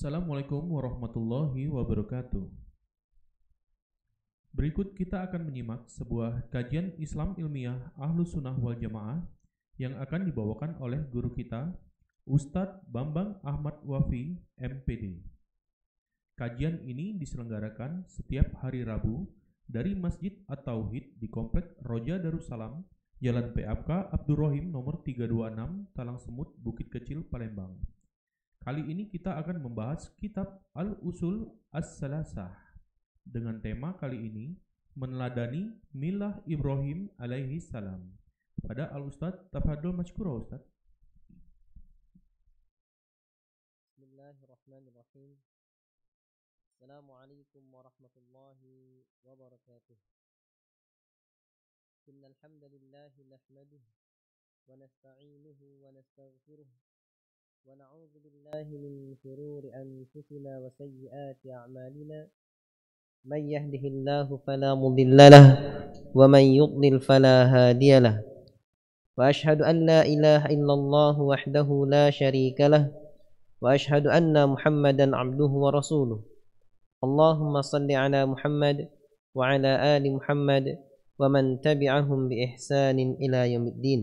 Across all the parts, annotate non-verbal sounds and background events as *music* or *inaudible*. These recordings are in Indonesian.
Assalamualaikum warahmatullahi wabarakatuh. Berikut kita akan menyimak sebuah kajian Islam ilmiah Ahlus Sunnah wal Jamaah yang akan dibawakan oleh guru kita, Ustadz Bambang Ahmad Wafi, MPD. Kajian ini diselenggarakan setiap hari Rabu dari Masjid At-Tauhid di Komplek Roja Darussalam, Jalan PAPK Abdurrahim nomor 326, Talang Semut, Bukit Kecil, Palembang. Kali ini kita akan membahas kitab Al-Usul As-Salasah dengan tema kali ini meneladani milah Ibrahim alaihi salam. Pada Al-Ustaz Tafadol Mashkura Ustaz. Bismillahirrahmanirrahim. Assalamualaikum warahmatullahi wabarakatuh. hamdalillah nahmaduhu wa nasta'inuhu wa nastaghfiruh ونعوذ بالله من شرور أنفسنا وسيئات أعمالنا من يهده الله فلا مضل له ومن يضلل فلا هادي له وأشهد أن لا إله إلا الله وحده لا شريك له وأشهد أن محمدا عبده ورسوله اللهم صل على محمد وعلى آل محمد ومن تبعهم بإحسان إلى يوم الدين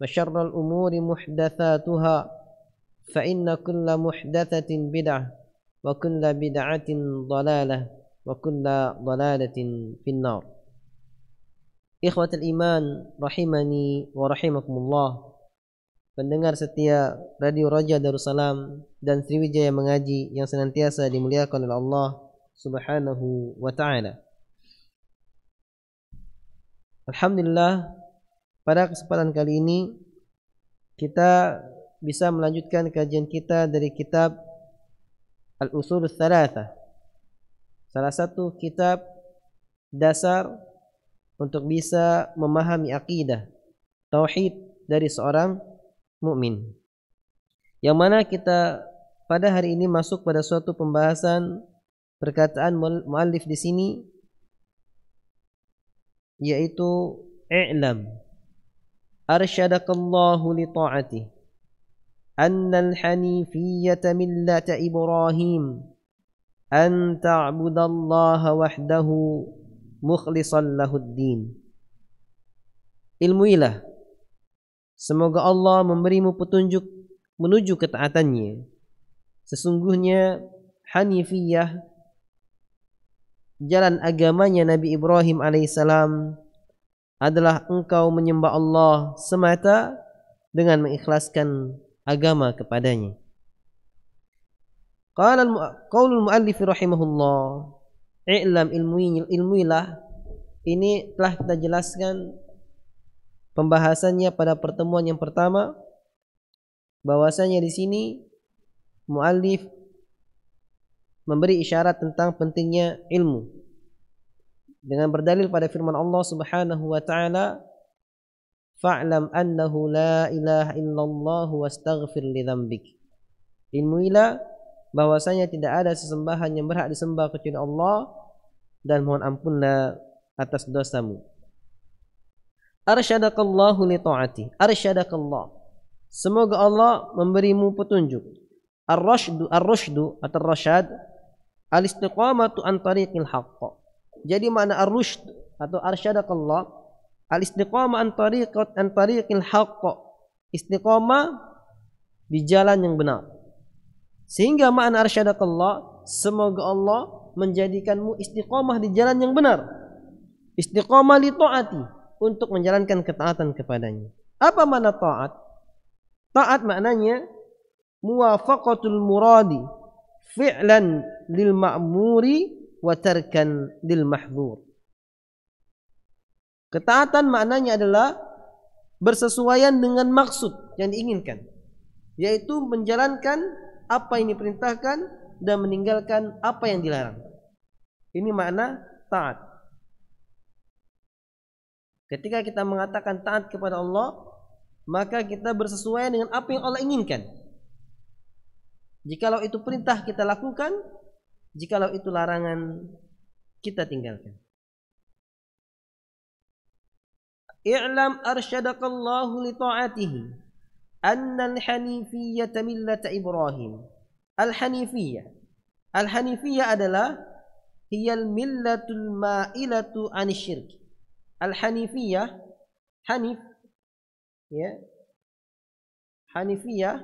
وشر الأمور محدثاتها فإن كل محدثة بدعة وكل بدعة ضلالة وكل ضلالة في النار إخوة الإيمان رحمني ورحمكم الله Pendengar setia Radio Raja Darussalam dan Sriwijaya Mengaji yang senantiasa dimuliakan oleh Allah Subhanahu wa taala. Alhamdulillah Pada kesempatan kali ini kita bisa melanjutkan kajian kita dari kitab Al-Usul Thalatha. Salah satu kitab dasar untuk bisa memahami akidah tauhid dari seorang mukmin. Yang mana kita pada hari ini masuk pada suatu pembahasan perkataan muallif di sini yaitu i'lam أرشدك الله لطاعته أن الحنيفية ملة إبراهيم أن تعبد الله وحده مخلصا له الدين Ilmuilah Semoga Allah memberimu petunjuk menuju ketaatannya. Sesungguhnya Hanifiyah jalan agamanya Nabi Ibrahim alaihissalam adalah engkau menyembah Allah semata dengan mengikhlaskan agama kepadanya. Qala qaulul muallif rahimahullah i'lam ilmuilah ini telah kita jelaskan pembahasannya pada pertemuan yang pertama bahwasanya di sini muallif memberi isyarat tentang pentingnya ilmu dengan berdalil pada firman Allah Subhanahu wa taala fa'lam annahu la ilaha illallah wastaghfir li dzambik ilmuilah bahwasanya tidak ada sesembahan yang berhak disembah kecuali Allah dan mohon ampunlah atas dosamu arsyadakallahu li taati arsyadakallah semoga Allah memberimu petunjuk ar rasyd ar rasyd atau rasyad al-istiqamatu an tariqil haqq jadi makna ar-rusyd atau arsyadakallah al-istiqamah an tariqat an tariqil haqq. Istiqamah di jalan yang benar. Sehingga makna arsyadakallah semoga Allah menjadikanmu istiqamah di jalan yang benar. Istiqamah li taati untuk menjalankan ketaatan kepadanya. Apa makna taat? Taat maknanya muwafaqatul muradi fi'lan lil ma'muri wa tarkan lil Ketaatan maknanya adalah bersesuaian dengan maksud yang diinginkan, yaitu menjalankan apa yang diperintahkan dan meninggalkan apa yang dilarang. Ini makna taat. Ketika kita mengatakan taat kepada Allah, maka kita bersesuaian dengan apa yang Allah inginkan. Jikalau itu perintah kita lakukan, Jikalau itu larangan kita tinggalkan. I'lam arsyadakallahu li ta'atihi anna al hanifiyyah millata Ibrahim. Al-hanifiyyah. Al-hanifiyyah adalah hiyal millatul ma'ilatu an syirk. al hanifiyyah hanif ya. Hanifiyah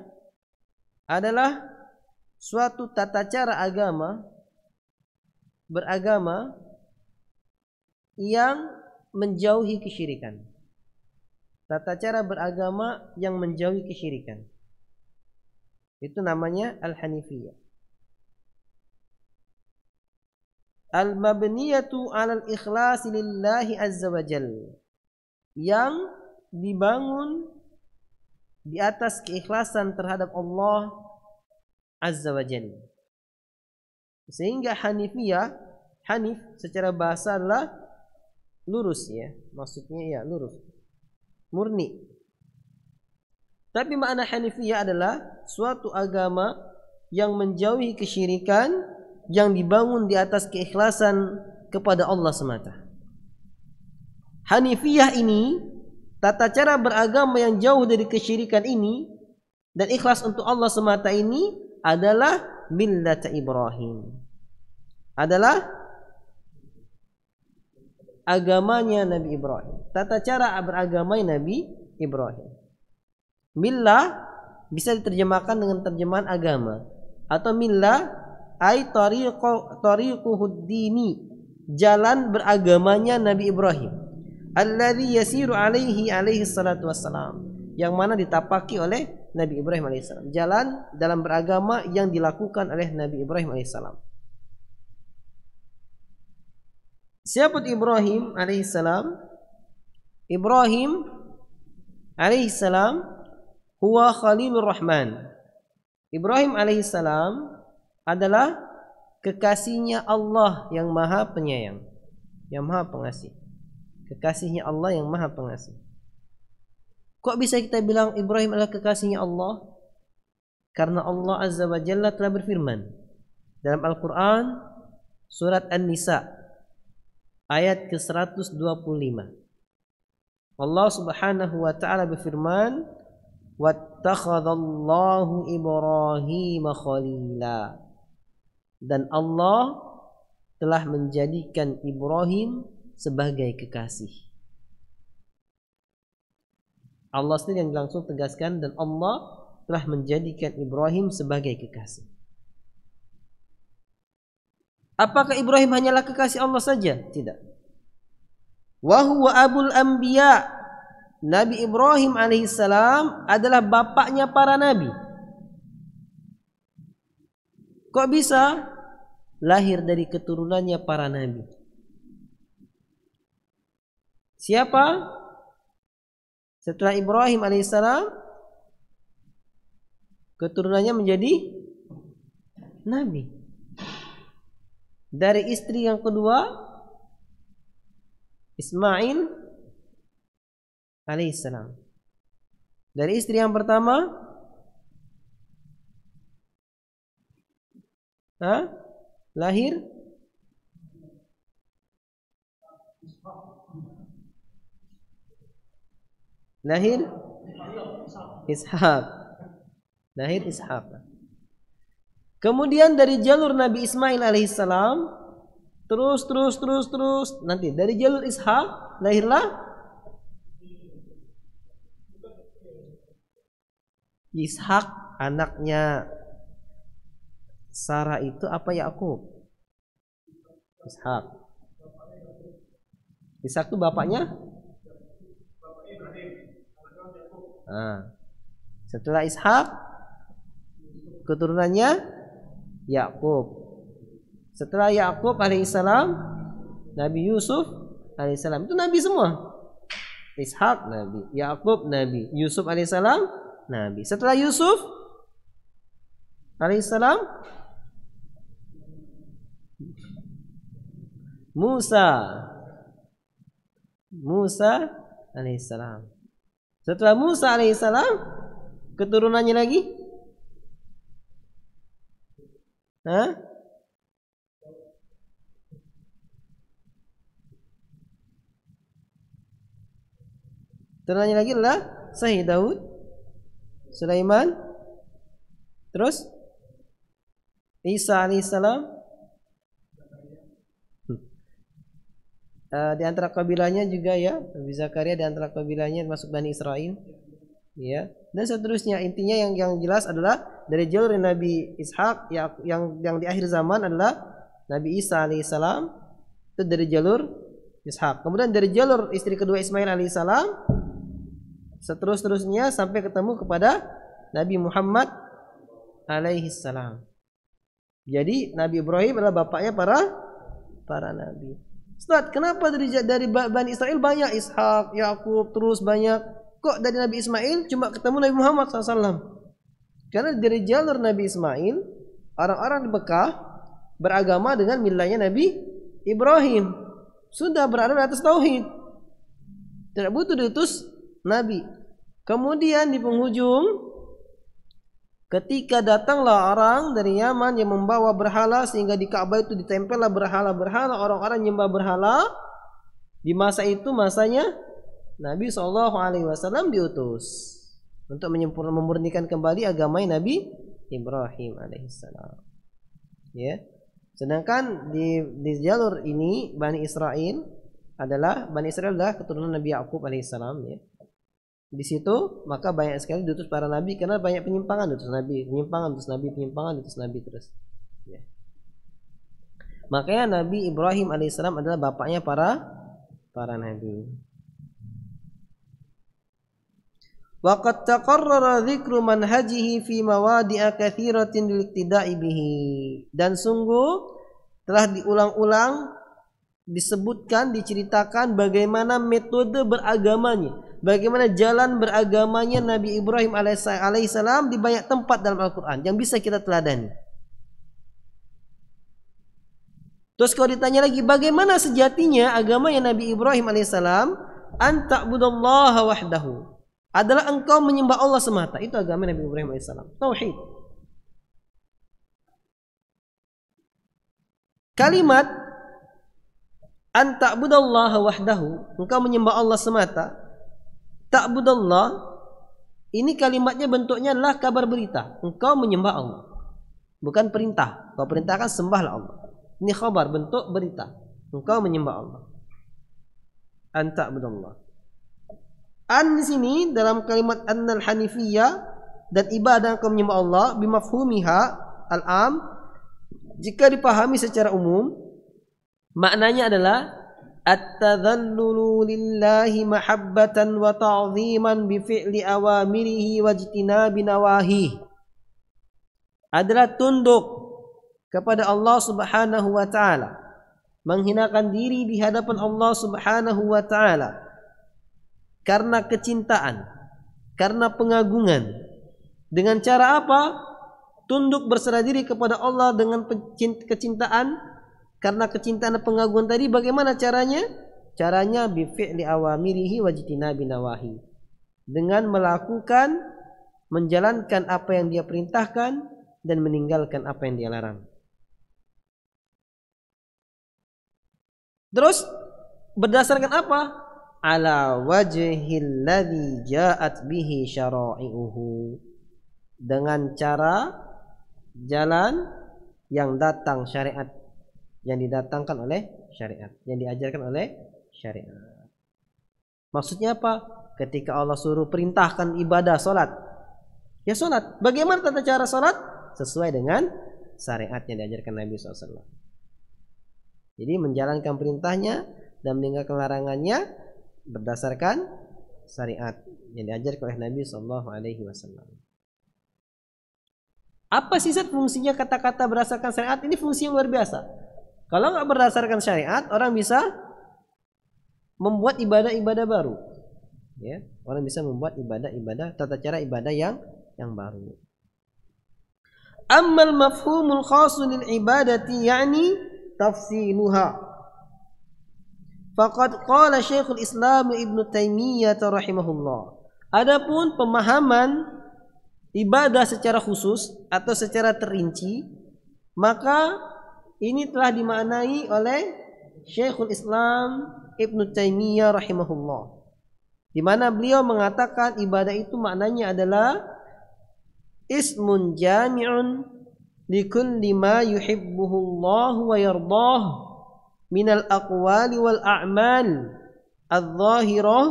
adalah suatu tata cara agama beragama yang menjauhi kesyirikan. Tata cara beragama yang menjauhi kesyirikan. Itu namanya Al-Hanifiyah. Al-mabniyatu al ikhlas lillahi azza wa jal. Yang dibangun di atas keikhlasan terhadap Allah azza wa jalla. Sehingga Hanifiyah, Hanif secara bahasa adalah lurus ya. Maksudnya ya lurus. Murni. Tapi makna Hanifiyah adalah suatu agama yang menjauhi kesyirikan yang dibangun di atas keikhlasan kepada Allah semata. Hanifiyah ini tata cara beragama yang jauh dari kesyirikan ini dan ikhlas untuk Allah semata ini adalah millata Ibrahim adalah agamanya Nabi Ibrahim. Tata cara beragama Nabi Ibrahim. Millah bisa diterjemahkan dengan terjemahan agama atau millah ay tariqu tariquhud dini jalan beragamanya Nabi Ibrahim alladzi yasiru alaihi alaihi salatu wassalam yang mana ditapaki oleh Nabi Ibrahim alaihissalam. Jalan dalam beragama yang dilakukan oleh Nabi Ibrahim alaihissalam. Siapa Ibrahim alaihissalam? Ibrahim alaihissalam huwa Khalilur Rahman. Ibrahim alaihissalam adalah kekasihnya Allah yang maha penyayang, yang maha pengasih. Kekasihnya Allah yang maha pengasih. Kok bisa kita bilang Ibrahim adalah kekasihnya Allah? Karena Allah Azza wa Jalla telah berfirman dalam Al-Quran surat An-Nisa ayat ke-125. Allah Subhanahu wa taala berfirman, "Wattakhadallahu Ibrahim khalila." Dan Allah telah menjadikan Ibrahim sebagai kekasih. Allah sendiri yang langsung tegaskan dan Allah telah menjadikan Ibrahim sebagai kekasih. Apakah Ibrahim hanyalah kekasih Allah saja? Tidak. Wahyu abul anbiya. Nabi Ibrahim alaihissalam adalah bapaknya para nabi. Kok bisa lahir dari keturunannya para nabi? Siapa setelah Ibrahim alaihissalam keturunannya menjadi nabi. Dari istri yang kedua Ismail alaihissalam. Dari istri yang pertama lahir Nahir Ishaq. Nahir Ishaq. Kemudian dari jalur Nabi Ismail alaihissalam terus terus terus terus nanti dari jalur Ishaq lahirlah Ishak anaknya Sarah itu apa Yakub? Ishak. Ishak itu bapaknya Nah. Setelah Ishak keturunannya Yakub. Setelah Yakub alaihissalam Nabi Yusuf alaihissalam itu nabi semua. Ishak nabi, Yakub nabi, Yusuf alaihissalam nabi. Setelah Yusuf alaihissalam Musa Musa alaihissalam setelah Musa alaihissalam, keturunannya lagi? Hah? Keturunannya lagi adalah Sahih Daud, Sulaiman, terus Isa alaihissalam, Eh, di antara kabilahnya juga ya Nabi Zakaria di antara kabilahnya masuk Bani Israel ya dan seterusnya intinya yang yang jelas adalah dari jalur Nabi Ishak yang yang, yang di akhir zaman adalah Nabi Isa alaihissalam itu dari jalur Ishak kemudian dari jalur istri kedua Ismail alaihissalam seterus terusnya sampai ketemu kepada Nabi Muhammad alaihissalam jadi Nabi Ibrahim adalah bapaknya para para nabi. Ustaz, kenapa dari dari Bani Israel banyak Ishak, Yakub, terus banyak. Kok dari Nabi Ismail cuma ketemu Nabi Muhammad SAW? Karena dari jalur Nabi Ismail, orang-orang di Mekah beragama dengan milahnya Nabi Ibrahim. Sudah berada di atas tauhid. Tidak butuh diutus Nabi. Kemudian di penghujung Ketika datanglah orang dari Yaman yang membawa berhala sehingga di Ka'bah itu ditempellah berhala-berhala orang-orang nyembah berhala di masa itu masanya Nabi Shallallahu Alaihi Wasallam diutus untuk menyempurna memurnikan kembali agama Nabi Ibrahim alaihissalam. Ya. Sedangkan di, di jalur ini Bani Israel adalah Bani Israel adalah keturunan Nabi Yakub alaihissalam ya. Di situ maka banyak sekali diutus para nabi karena banyak penyimpangan diutus nabi, penyimpangan diutus nabi, penyimpangan diutus nabi terus. Ya. Makanya Nabi Ibrahim alaihissalam adalah bapaknya para para nabi. Waqad taqarrara dzikru manhajihi fi mawadi'a katsiratin liqtida'i bihi. Dan sungguh telah diulang-ulang disebutkan, diceritakan bagaimana metode beragamanya bagaimana jalan beragamanya Nabi Ibrahim alaihissalam di banyak tempat dalam Al-Quran yang bisa kita teladani. Terus kalau ditanya lagi bagaimana sejatinya agama yang Nabi Ibrahim alaihissalam antakbudallaha wahdahu adalah engkau menyembah Allah semata. Itu agama Nabi Ibrahim alaihissalam. Tauhid. Kalimat antakbudallaha wahdahu engkau menyembah Allah semata ta'budallah ini kalimatnya bentuknya adalah kabar berita. Engkau menyembah Allah. Bukan perintah. Kau perintahkan sembahlah Allah. Ini khabar bentuk berita. Engkau menyembah Allah. Anta'budallah. An di sini dalam kalimat annal hanifiyah dan ibadah engkau menyembah Allah bimafhumiha al-am jika dipahami secara umum maknanya adalah التذلل لله محبة وتعظيما بفعل أوامره واجتناب نواهيه adalah tunduk kepada Allah Subhanahu wa taala menghinakan diri di hadapan Allah Subhanahu wa taala karena kecintaan karena pengagungan dengan cara apa tunduk berserah diri kepada Allah dengan kecintaan karena kecintaan dan pengaguan tadi bagaimana caranya? Caranya bi fi'li awamirihi wajtinabi nawahi. Dengan melakukan menjalankan apa yang dia perintahkan dan meninggalkan apa yang dia larang. Terus berdasarkan apa? Ala wajhil ladzi ja'at bihi syara'i'uhu. Dengan cara jalan yang datang syariat yang didatangkan oleh syariat, yang diajarkan oleh syariat. Maksudnya apa? Ketika Allah suruh perintahkan ibadah salat. Ya salat. Bagaimana tata cara salat? Sesuai dengan syariat yang diajarkan Nabi SAW. Jadi menjalankan perintahnya dan meninggalkan larangannya berdasarkan syariat yang diajarkan oleh Nabi saw. Alaihi Wasallam. Apa sih fungsinya kata-kata berdasarkan syariat ini fungsi yang luar biasa kalau nggak berdasarkan syariat, orang bisa membuat ibadah-ibadah baru. Ya, orang bisa membuat ibadah-ibadah tata cara ibadah yang yang baru. Ammal mafhumul khasu lil ibadati yani tafsiluha. Faqad qala Syekhul Islam Ibnu Taimiyah rahimahullah. Adapun pemahaman ibadah secara khusus atau secara terinci, maka ini telah dimaknai oleh Syekhul Islam Ibn Taimiyah rahimahullah. Di mana beliau mengatakan ibadah itu maknanya adalah ismun jami'un likulli ma yuhibbuhullahu wa yardah minal aqwali wal a'mal adh-dhahirah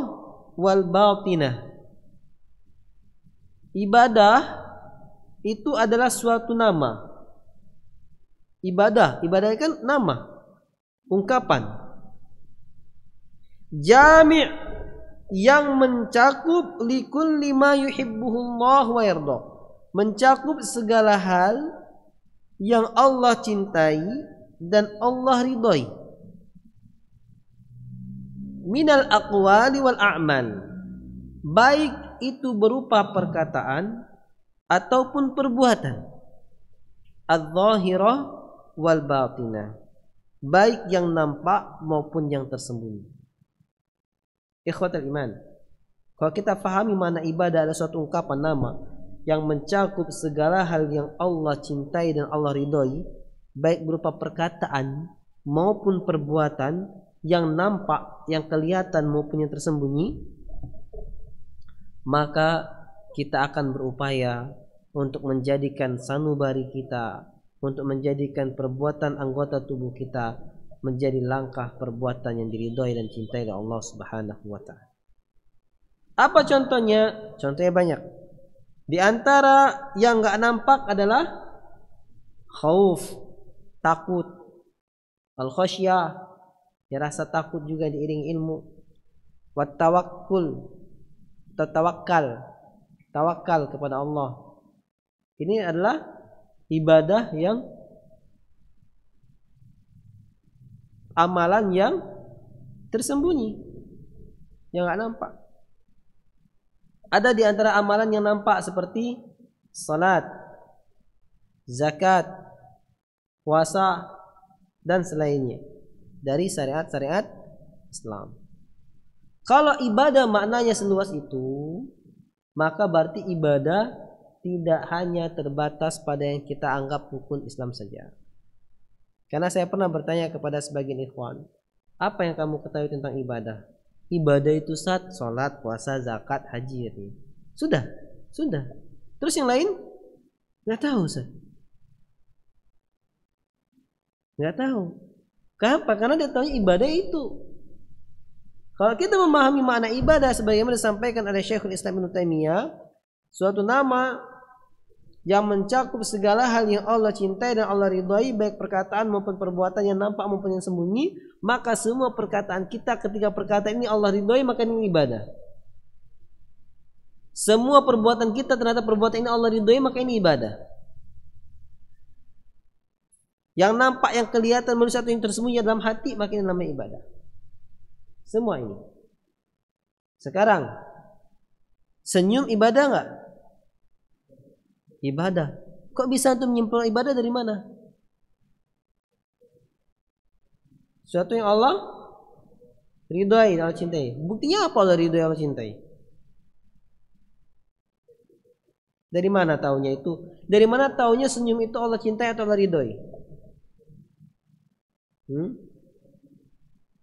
wal batinah. Ibadah itu adalah suatu nama ibadah ibadah kan nama ungkapan jami' yang mencakup likul lima yuhibbuhullah wa yarda mencakup segala hal yang Allah cintai dan Allah ridhoi minal aqwali wal a'mal baik itu berupa perkataan ataupun perbuatan al wal batina baik yang nampak maupun yang tersembunyi ikhwatul iman kalau kita pahami mana ibadah adalah suatu ungkapan nama yang mencakup segala hal yang Allah cintai dan Allah ridhoi baik berupa perkataan maupun perbuatan yang nampak yang kelihatan maupun yang tersembunyi maka kita akan berupaya untuk menjadikan sanubari kita untuk menjadikan perbuatan anggota tubuh kita menjadi langkah perbuatan yang diridhoi dan cintai oleh Allah Subhanahu wa taala. Apa contohnya? Contohnya banyak. Di antara yang nggak nampak adalah khauf, takut. Al khosyah, ya rasa takut juga diiring ilmu. Wat tawakkul, atau tawakal, tawakal kepada Allah. Ini adalah ibadah yang amalan yang tersembunyi yang nggak nampak ada di antara amalan yang nampak seperti salat zakat puasa dan selainnya dari syariat-syariat Islam kalau ibadah maknanya seluas itu maka berarti ibadah tidak hanya terbatas pada yang kita anggap hukum Islam saja. Karena saya pernah bertanya kepada sebagian ikhwan, apa yang kamu ketahui tentang ibadah? Ibadah itu saat sholat, puasa, zakat, haji. Ya. Sudah, sudah. Terus yang lain? Nggak tahu, saya. Nggak tahu. Kenapa? Karena dia tahu ibadah itu. Kalau kita memahami makna ibadah sebagaimana disampaikan oleh Syekhul Islam Ibn Taimiyah, suatu nama yang mencakup segala hal yang Allah cintai dan Allah ridhai baik perkataan maupun perbuatan yang nampak maupun yang sembunyi maka semua perkataan kita ketika perkataan ini Allah ridhai maka ini ibadah semua perbuatan kita ternyata perbuatan ini Allah ridhai maka ini ibadah yang nampak yang kelihatan manusia satu yang tersembunyi dalam hati maka ini namanya ibadah semua ini sekarang senyum ibadah enggak ibadah. Kok bisa antum menyimpulkan ibadah dari mana? sesuatu yang Allah ridhoi, Allah cintai. Buktinya apa Allah ridhoi, Allah cintai? Dari mana taunya itu? Dari mana taunya senyum itu Allah cintai atau Allah ridhoi? Hmm?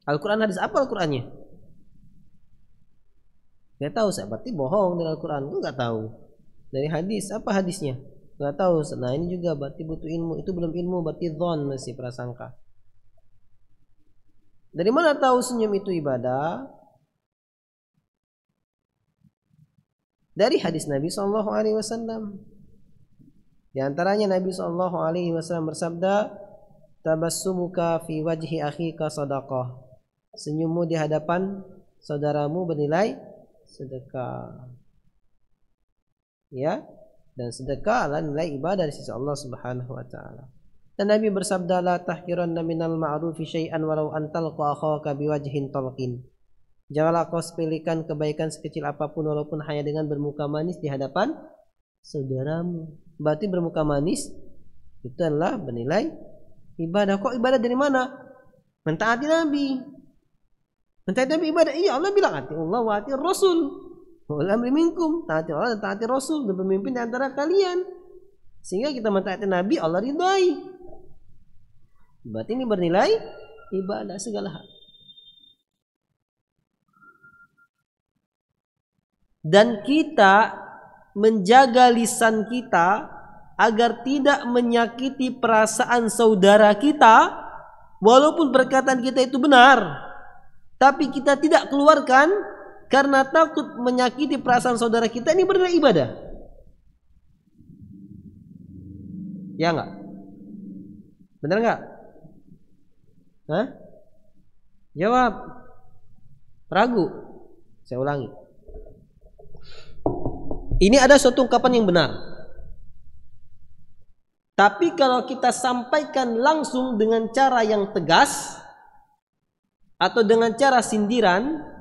Al-Quran hadis apa Al-Qurannya? Gak tahu saya berarti bohong dengan Al-Quran. Enggak tahu dari hadis apa hadisnya nggak tahu nah ini juga berarti butuh ilmu itu belum ilmu berarti don masih prasangka dari mana tahu senyum itu ibadah dari hadis Nabi Shallallahu Alaihi Wasallam di antaranya Nabi Shallallahu Alaihi Wasallam bersabda tabassumuka fi wajhi akhika sadaqah senyummu di hadapan saudaramu bernilai sedekah ya dan sedekah adalah nilai ibadah dari sisi Allah Subhanahu wa taala. Dan Nabi bersabda la tahkiran minal ma'ruf syai'an walau antal akhaka biwajhin talqin. Janganlah kau sepelekan kebaikan sekecil apapun walaupun hanya dengan bermuka manis di hadapan saudaramu. Berarti bermuka manis itu adalah bernilai ibadah. Kok ibadah dari mana? Mentaati Nabi. Mentaati Nabi ibadah. Iya Allah bilang hati Allah wa hati Rasul. Wal minkum, taati Allah dan taati Rasul dan pemimpin di antara kalian. Sehingga kita mentaati Nabi Allah ridhai. Berarti ini bernilai ibadah segala hal. Dan kita menjaga lisan kita agar tidak menyakiti perasaan saudara kita walaupun perkataan kita itu benar tapi kita tidak keluarkan karena takut menyakiti perasaan saudara kita ini benar ibadah. Ya enggak? Benar enggak? Hah? Jawab. Ragu. Saya ulangi. Ini ada suatu ungkapan yang benar. Tapi kalau kita sampaikan langsung dengan cara yang tegas atau dengan cara sindiran,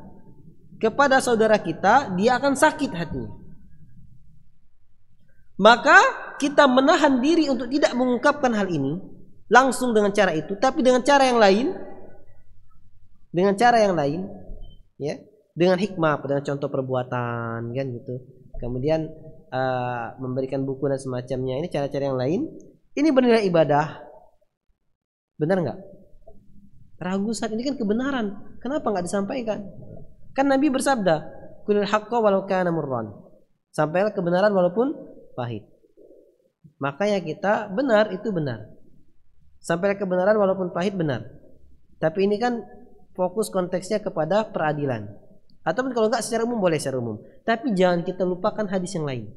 kepada saudara kita, dia akan sakit hatinya. Maka kita menahan diri untuk tidak mengungkapkan hal ini langsung dengan cara itu, tapi dengan cara yang lain, dengan cara yang lain, ya, dengan hikmah, dengan contoh perbuatan, kan gitu. Kemudian uh, memberikan buku dan semacamnya. Ini cara-cara yang lain. Ini bernilai ibadah. Benar nggak? Ragu saat ini kan kebenaran. Kenapa nggak disampaikan? Kan Nabi bersabda, "Kulil haqqa walau kana murran." Sampailah kebenaran walaupun pahit. Makanya kita benar itu benar. Sampailah kebenaran walaupun pahit benar. Tapi ini kan fokus konteksnya kepada peradilan. Ataupun kalau enggak secara umum boleh secara umum. Tapi jangan kita lupakan hadis yang lain.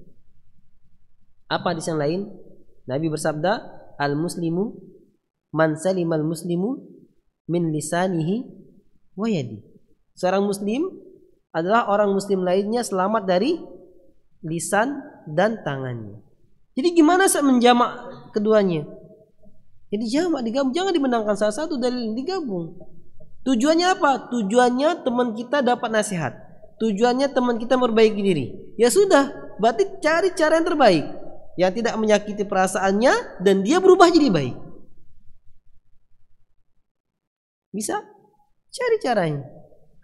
Apa hadis yang lain? Nabi bersabda, "Al-muslimu man salimal muslimu min lisanihi wa yadi." Seorang muslim adalah orang muslim lainnya selamat dari lisan dan tangannya. Jadi gimana saya menjamak keduanya? Jadi jamak digabung, jangan dimenangkan salah satu dalil digabung. Tujuannya apa? Tujuannya teman kita dapat nasihat. Tujuannya teman kita memperbaiki diri. Ya sudah, berarti cari cara yang terbaik yang tidak menyakiti perasaannya dan dia berubah jadi baik. Bisa? Cari caranya.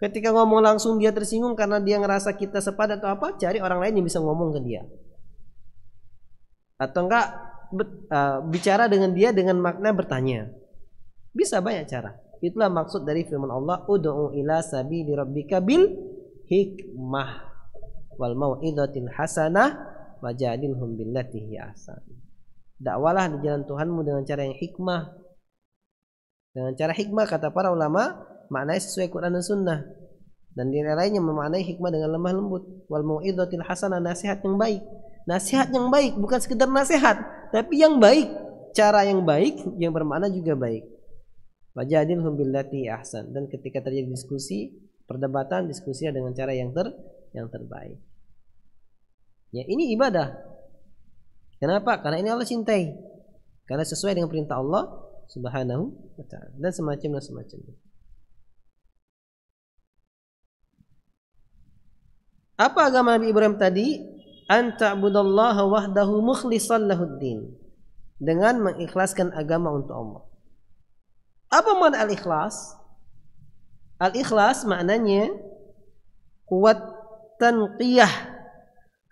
Ketika ngomong langsung dia tersinggung karena dia ngerasa kita sepadan atau apa, cari orang lain yang bisa ngomong ke dia. Atau enggak e, bicara dengan dia dengan makna bertanya. Bisa banyak cara. Itulah maksud dari firman Allah, "Ud'u ila sabili rabbika bil hikmah wal mau'izatil hasanah wajadilhum billati hi Dakwalah di jalan Tuhanmu dengan cara yang hikmah. Dengan cara hikmah kata para ulama, maknanya sesuai Quran dan Sunnah dan di lainnya memaknai hikmah dengan lemah lembut wal mau'izatil hasanah nasihat yang baik nasihat yang baik bukan sekedar nasihat tapi yang baik cara yang baik yang bermakna juga baik wajadil humbillati ahsan dan ketika terjadi diskusi perdebatan diskusi dengan cara yang ter yang terbaik ya ini ibadah kenapa karena ini Allah cintai karena sesuai dengan perintah Allah subhanahu wa ta'ala dan semacam dan semacamnya Apa agama Nabi Ibrahim tadi? Anta'budallaha wahdahu mukhlishan lahuddin. Dengan mengikhlaskan agama untuk Allah. Apa makna al-ikhlas? Al-ikhlas maknanya kuat tanqiyah.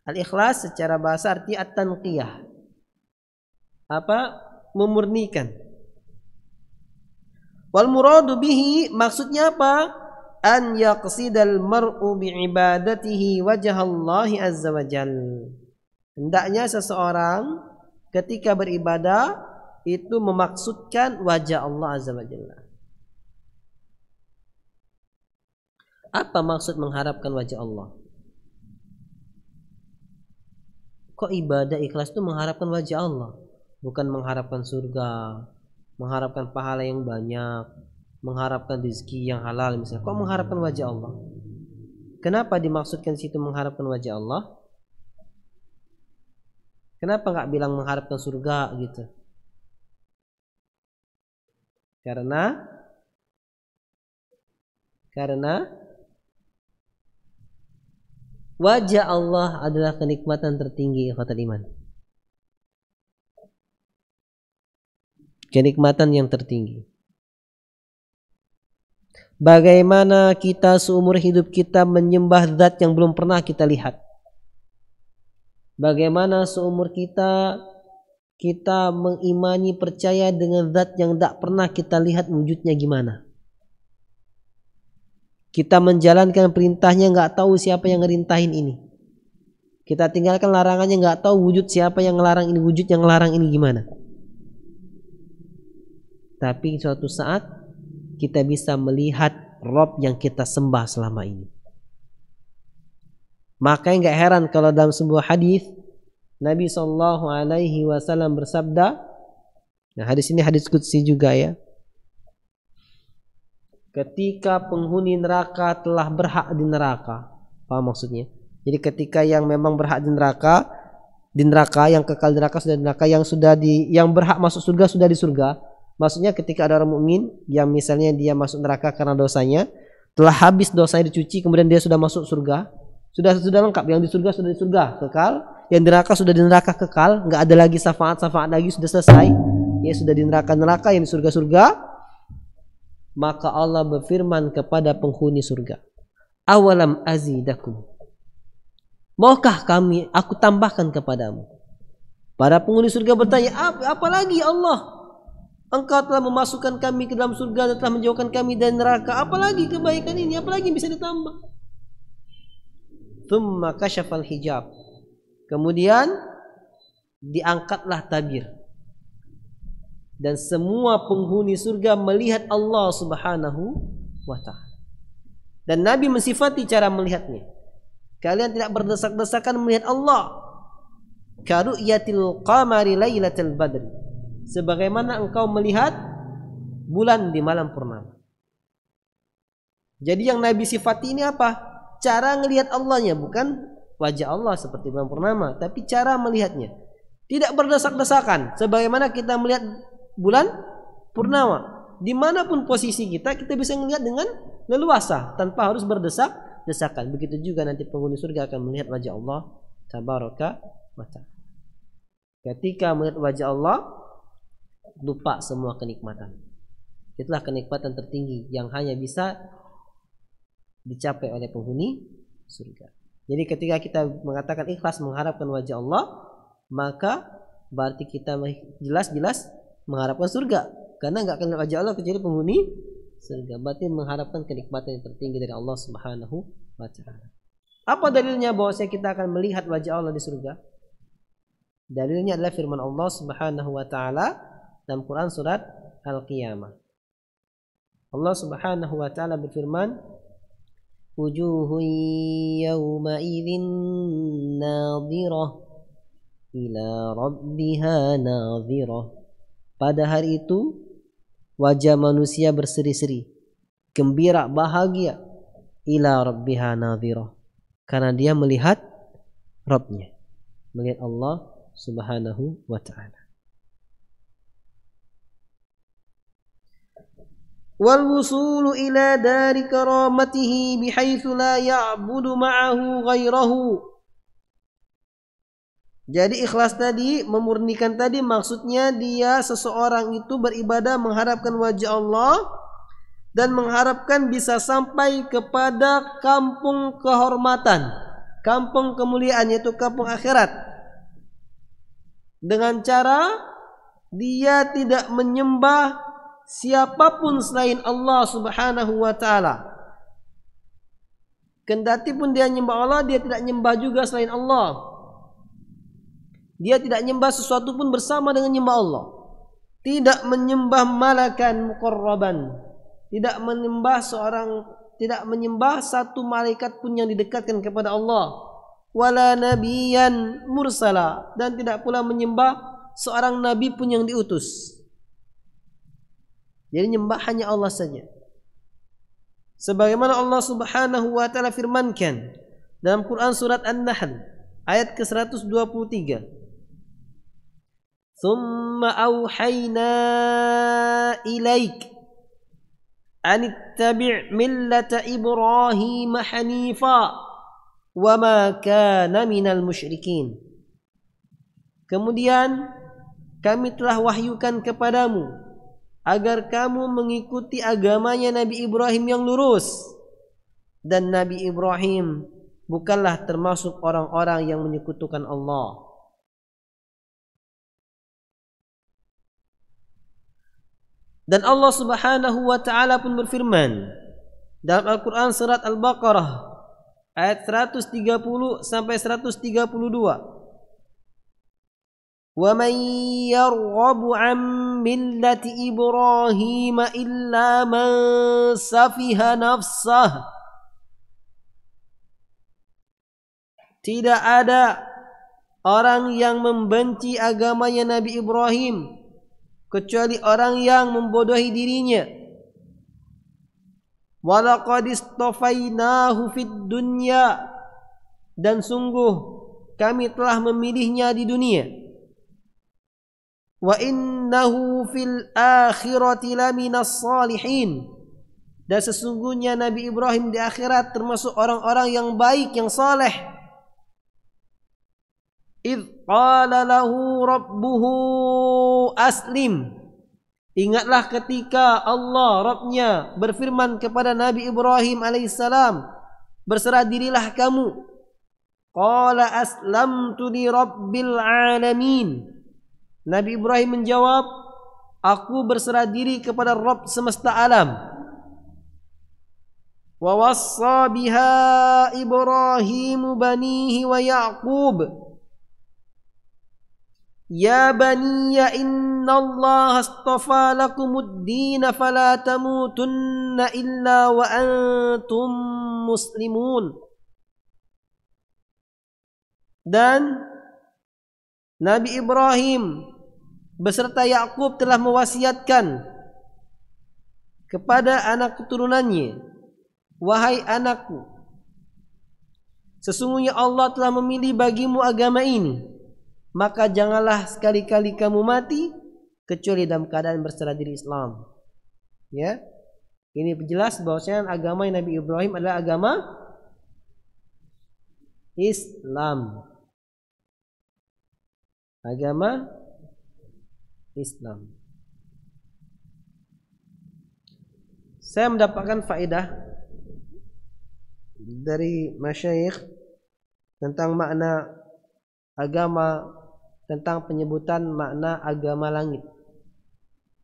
Al-ikhlas secara bahasa arti at-tanqiyah. Apa? Memurnikan. Wal muradu bihi maksudnya apa? an yaqsidal mar'u bi'ibadatihi wajhallahi azza wajal. Hendaknya seseorang ketika beribadah itu memaksudkan wajah Allah azza wajalla. Apa maksud mengharapkan wajah Allah? Kok ibadah ikhlas itu mengharapkan wajah Allah? Bukan mengharapkan surga, mengharapkan pahala yang banyak, mengharapkan rezeki yang halal misalnya. Kok mengharapkan wajah Allah? Kenapa dimaksudkan situ mengharapkan wajah Allah? Kenapa nggak bilang mengharapkan surga gitu? Karena karena wajah Allah adalah kenikmatan tertinggi kata iman. Kenikmatan yang tertinggi. Bagaimana kita seumur hidup kita menyembah zat yang belum pernah kita lihat? Bagaimana seumur kita kita mengimani percaya dengan zat yang tak pernah kita lihat wujudnya gimana? Kita menjalankan perintahnya nggak tahu siapa yang ngerintahin ini. Kita tinggalkan larangannya nggak tahu wujud siapa yang ngelarang ini, wujud yang ngelarang ini gimana. Tapi suatu saat kita bisa melihat Rob yang kita sembah selama ini. Makanya nggak heran kalau dalam sebuah hadis Nabi Shallallahu Alaihi Wasallam bersabda, nah hadis ini hadis kutsi juga ya. Ketika penghuni neraka telah berhak di neraka, apa maksudnya? Jadi ketika yang memang berhak di neraka, di neraka yang kekal di neraka sudah di neraka yang sudah di yang berhak masuk surga sudah di surga, Maksudnya ketika ada orang mukmin yang misalnya dia masuk neraka karena dosanya, telah habis dosanya dicuci, kemudian dia sudah masuk surga, sudah sudah lengkap. Yang di surga sudah di surga kekal, yang neraka sudah di neraka kekal, nggak ada lagi syafaat syafaat lagi sudah selesai. Ya sudah di neraka neraka, yang di surga surga. Maka Allah berfirman kepada penghuni surga, awalam azidakum. Maukah kami aku tambahkan kepadamu? Para penghuni surga bertanya, apa lagi ya Allah? Engkau telah memasukkan kami ke dalam surga dan telah menjauhkan kami dari neraka. Apalagi kebaikan ini, apalagi yang bisa ditambah. Thumma kasyafal hijab. Kemudian diangkatlah tabir. Dan semua penghuni surga melihat Allah Subhanahu wa taala. Dan Nabi mensifati cara melihatnya. Kalian tidak berdesak-desakan melihat Allah. Karu'yatil qamari lailatul badri sebagaimana engkau melihat bulan di malam purnama. Jadi yang Nabi sifati ini apa? Cara ngelihat Allahnya bukan wajah Allah seperti malam purnama, tapi cara melihatnya. Tidak berdesak-desakan sebagaimana kita melihat bulan purnama. Dimanapun posisi kita, kita bisa melihat dengan leluasa tanpa harus berdesak-desakan. Begitu juga nanti penghuni surga akan melihat wajah Allah tabaraka wa ta'ala. Ketika melihat wajah Allah, lupa semua kenikmatan. Itulah kenikmatan tertinggi yang hanya bisa dicapai oleh penghuni surga. Jadi ketika kita mengatakan ikhlas mengharapkan wajah Allah, maka berarti kita jelas-jelas mengharapkan surga. Karena nggak kenal wajah Allah kecuali penghuni surga. Berarti mengharapkan kenikmatan yang tertinggi dari Allah Subhanahu wa taala. Apa dalilnya bahwa kita akan melihat wajah Allah di surga? Dalilnya adalah firman Allah Subhanahu wa taala dalam Quran surat Al-Qiyamah. Allah Subhanahu wa taala berfirman, "Wujuhun yawma idzin nadhirah ila rabbiha nadhirah." Pada hari itu wajah manusia berseri-seri, gembira, bahagia ila rabbiha nadhirah. Karena dia melihat Rabbnya melihat Allah Subhanahu wa taala. والوصول إلى دار كرامته بحيث لا يعبد معه غيره Jadi ikhlas tadi, memurnikan tadi maksudnya dia seseorang itu beribadah mengharapkan wajah Allah dan mengharapkan bisa sampai kepada kampung kehormatan, kampung kemuliaan yaitu kampung akhirat. Dengan cara dia tidak menyembah siapapun selain Allah Subhanahu wa taala. Kendati pun dia nyembah Allah, dia tidak nyembah juga selain Allah. Dia tidak nyembah sesuatu pun bersama dengan nyembah Allah. Tidak menyembah malakan mukoroban. Tidak menyembah seorang tidak menyembah satu malaikat pun yang didekatkan kepada Allah. Wala nabiyan mursala dan tidak pula menyembah seorang nabi pun yang diutus. Jadi nyembah hanya Allah saja. Sebagaimana Allah Subhanahu wa taala firmankan dalam Quran surat An-Nahl ayat ke-123. Thumma auhayna an ittabi' millata Ibrahim hanifa wa ma kana minal Kemudian kami telah wahyukan kepadamu agar kamu mengikuti agamanya Nabi Ibrahim yang lurus dan Nabi Ibrahim bukanlah termasuk orang-orang yang menyekutukan Allah. Dan Allah Subhanahu wa taala pun berfirman dalam Al-Qur'an surat Al-Baqarah ayat 130 sampai 132 ومن يرغب عن ملة إبراهيم إلا من سفه نفسه Tidak ada orang yang membenci agamanya Nabi Ibrahim kecuali orang yang membodohi dirinya. Walaqad istafainahu fid dunya dan sungguh kami telah memilihnya di dunia wa innahu fil akhirati الصَّالِحِينَ. salihin dan sesungguhnya Nabi Ibrahim di akhirat termasuk orang-orang yang baik yang saleh id qala lahu rabbuhu aslim Ingatlah ketika Allah Rabbnya berfirman kepada Nabi Ibrahim alaihissalam Berserah dirilah kamu Qala aslamtu li rabbil alamin Nabi Ibrahim menjawab, Aku berserah diri kepada Rabb semesta alam. Wa wassa biha Ibrahim banihi wa Ya'qub. Ya baniya inna Allah astafa lakumud din fala tamutunna illa wa antum muslimun. Dan Nabi Ibrahim beserta Yakub telah mewasiatkan kepada anak keturunannya, "Wahai anakku, sesungguhnya Allah telah memilih bagimu agama ini, maka janganlah sekali-kali kamu mati kecuali dalam keadaan berserah diri Islam." Ya. Ini jelas bahwasanya agama yang Nabi Ibrahim adalah agama Islam. Agama Islam. Saya mendapatkan faedah dari masyayikh tentang makna agama tentang penyebutan makna agama langit.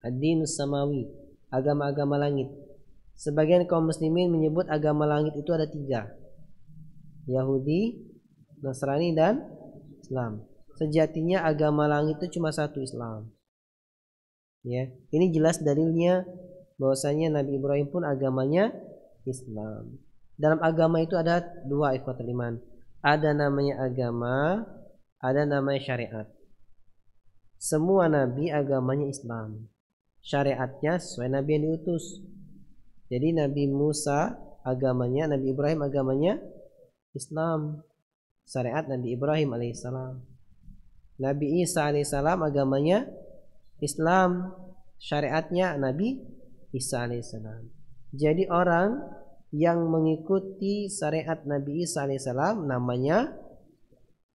Ad-din samawi, agama-agama langit. Sebagian kaum muslimin menyebut agama langit itu ada tiga. Yahudi, Nasrani, dan Islam. Sejatinya agama langit itu cuma satu Islam ya ini jelas dalilnya bahwasanya Nabi Ibrahim pun agamanya Islam dalam agama itu ada dua ikhwat iman ada namanya agama ada namanya syariat semua nabi agamanya Islam syariatnya sesuai nabi yang diutus jadi Nabi Musa agamanya Nabi Ibrahim agamanya Islam syariat Nabi Ibrahim alaihissalam Nabi Isa alaihissalam agamanya Islam syariatnya Nabi Isa alaihissalam. Jadi orang yang mengikuti syariat Nabi Isa alaihissalam namanya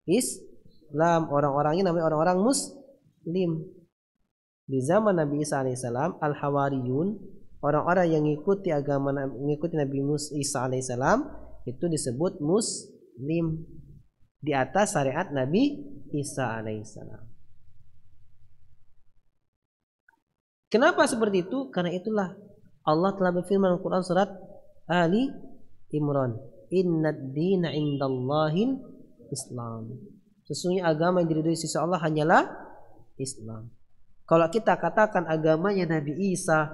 Islam. Orang-orangnya namanya orang-orang Muslim. Di zaman Nabi Isa alaihissalam, al-Hawariyun, orang-orang yang mengikuti agama mengikuti Nabi Isa alaihissalam itu disebut Muslim di atas syariat Nabi Isa alaihissalam. Kenapa seperti itu? Karena itulah Allah telah berfirman dalam Quran surat Ali Imran. Inna dina indallahin Islam. Sesungguhnya agama yang diridhoi sisi Allah hanyalah Islam. Kalau kita katakan agamanya Nabi Isa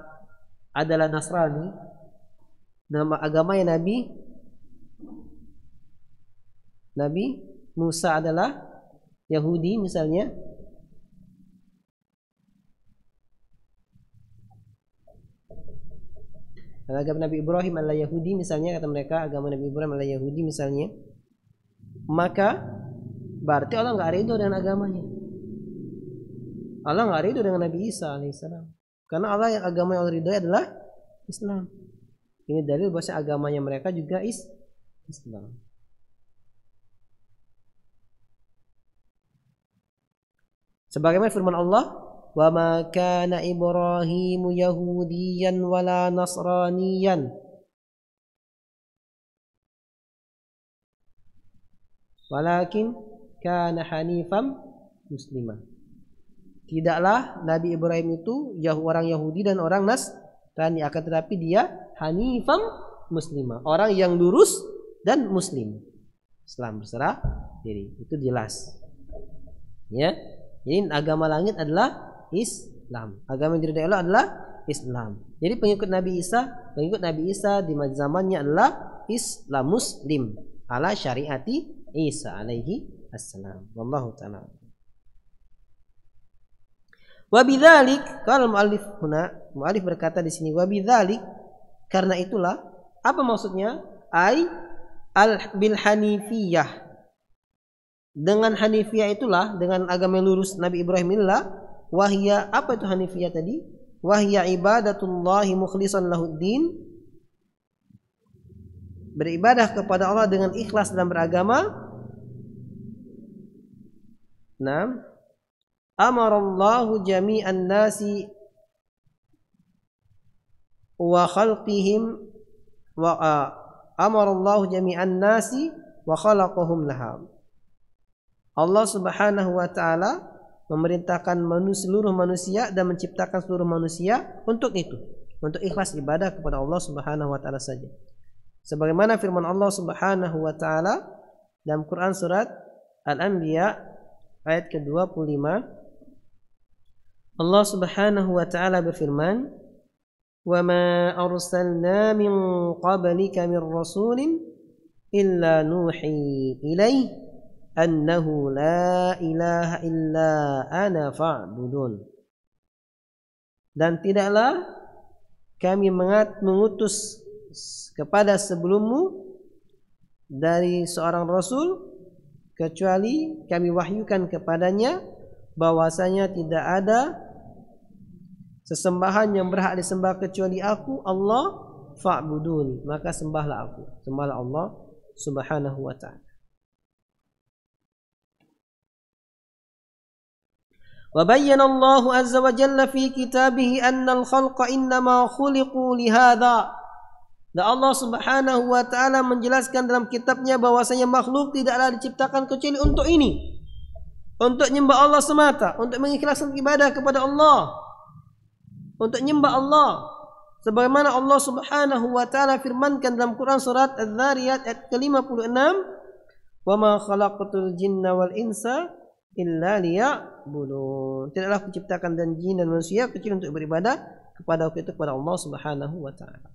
adalah Nasrani, nama agamanya Nabi Nabi Musa adalah Yahudi misalnya, Dan agama Nabi Ibrahim adalah Yahudi misalnya kata mereka agama Nabi Ibrahim adalah Yahudi misalnya. Maka berarti Allah nggak ridho dengan agamanya. Allah nggak ridho dengan Nabi Isa alaihissalam. Karena Allah yang agama yang Allah ridho adalah Islam. Ini dalil bahasa agamanya mereka juga is Islam. Sebagaimana firman Allah وما كان إبراهيم يهوديا ولا نصرانيا ولكن كان حنيفا مسلما tidaklah Nabi Ibrahim itu Yah orang Yahudi dan orang Nas Nasrani akan tetapi dia hanifam muslima orang yang lurus dan muslim Islam berserah diri itu jelas ya jadi agama langit adalah Islam. Agama yang diridai Allah adalah Islam. Jadi pengikut Nabi Isa, pengikut Nabi Isa di zamannya adalah Islam Muslim ala syariati Isa alaihi assalam. Wallahu taala. Wabidzalik kalau mu'alif huna mu'alif berkata di sini wabidzalik karena itulah apa maksudnya ai al bil hanifiyah dengan hanifiyah itulah dengan agama yang lurus Nabi Ibrahim inilah wahya apa itu hanifiyah tadi wahya ibadatullahi mukhlishan lahuddin beribadah kepada Allah dengan ikhlas dalam beragama Naam amarallahu jami'an nasi wa khalqihim wa uh, amarallahu jami'an nasi wa khalaqahum laham Allah Subhanahu wa taala memerintahkan manusia, seluruh manusia dan menciptakan seluruh manusia untuk itu, untuk ikhlas ibadah kepada Allah Subhanahu wa taala saja. Sebagaimana firman Allah Subhanahu wa taala dalam Quran surat Al-Anbiya ayat ke-25 Allah Subhanahu wa taala berfirman ma arsalna min قَبْلِكَ min rasulin illa nuhi ilaihi annahu la ilaha illa ana fa'budun. Dan tidaklah kami mengat mengutus kepada sebelummu dari seorang rasul kecuali kami wahyukan kepadanya bahwasanya tidak ada sesembahan yang berhak disembah kecuali aku Allah fa'budun maka sembahlah aku sembahlah Allah subhanahu wa ta'ala وبين الله عز وجل في كتابه أن الخلق إنما خلقوا لهذا Dan Allah Subhanahu wa taala menjelaskan dalam kitabnya bahwasanya makhluk tidaklah diciptakan kecuali untuk ini. Untuk nyembah Allah semata, untuk mengikhlaskan ibadah kepada Allah. Untuk nyembah Allah. Sebagaimana Allah Subhanahu wa taala firmankan dalam Quran surat Az-Zariyat ayat ke-56, "Wa ma khalaqatul jinna wal insa illa liya'budun." ta'budun. Tidaklah menciptakan dan jin dan manusia kecil untuk beribadah kepada itu kepada Allah Subhanahu wa taala.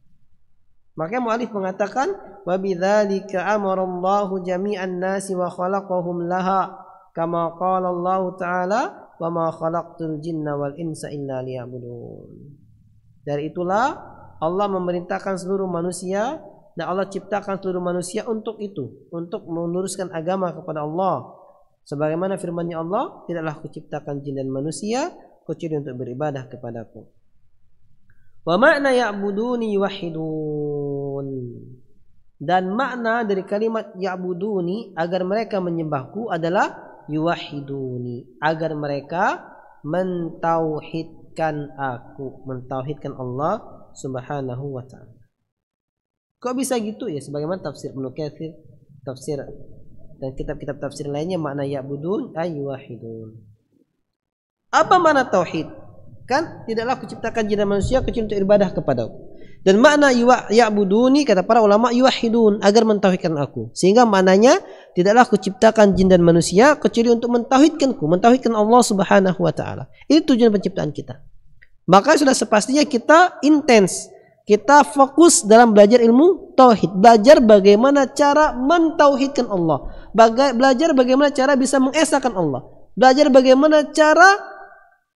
Makanya mualif mengatakan wa bidzalika amarallahu jami'an nasi wa khalaqahum laha kama qala Allah taala wa ma khalaqtul jinna wal insa illa liya'budun. Dari itulah Allah memerintahkan seluruh manusia dan Allah ciptakan seluruh manusia untuk itu, untuk meluruskan agama kepada Allah Sebagaimana firman-Nya Allah, tidaklah kuciptakan jin dan manusia kecuali untuk beribadah kepadaku. Wa makna ya'buduni wahidun. Dan makna dari kalimat ya'buduni agar mereka menyembahku adalah yuwahiduni agar mereka mentauhidkan aku, mentauhidkan Allah Subhanahu wa taala. Kok bisa gitu ya sebagaimana tafsir Ibnu tafsir dan kitab-kitab tafsir lainnya makna ya'budun ay wahidun. Apa makna tauhid? Kan tidaklah kuciptakan jin dan manusia kecuali untuk ibadah kepadaku. Dan makna ya'buduni kata para ulama yuwahidun agar mentauhidkan aku. Sehingga maknanya tidaklah kuciptakan jin dan manusia kecuali untuk mentauhidkanku, mentauhidkan Allah Subhanahu wa taala. Itu tujuan penciptaan kita. Maka sudah sepastinya kita intens kita fokus dalam belajar ilmu tauhid, belajar bagaimana cara mentauhidkan Allah, Baga belajar bagaimana cara bisa mengesahkan Allah, belajar bagaimana cara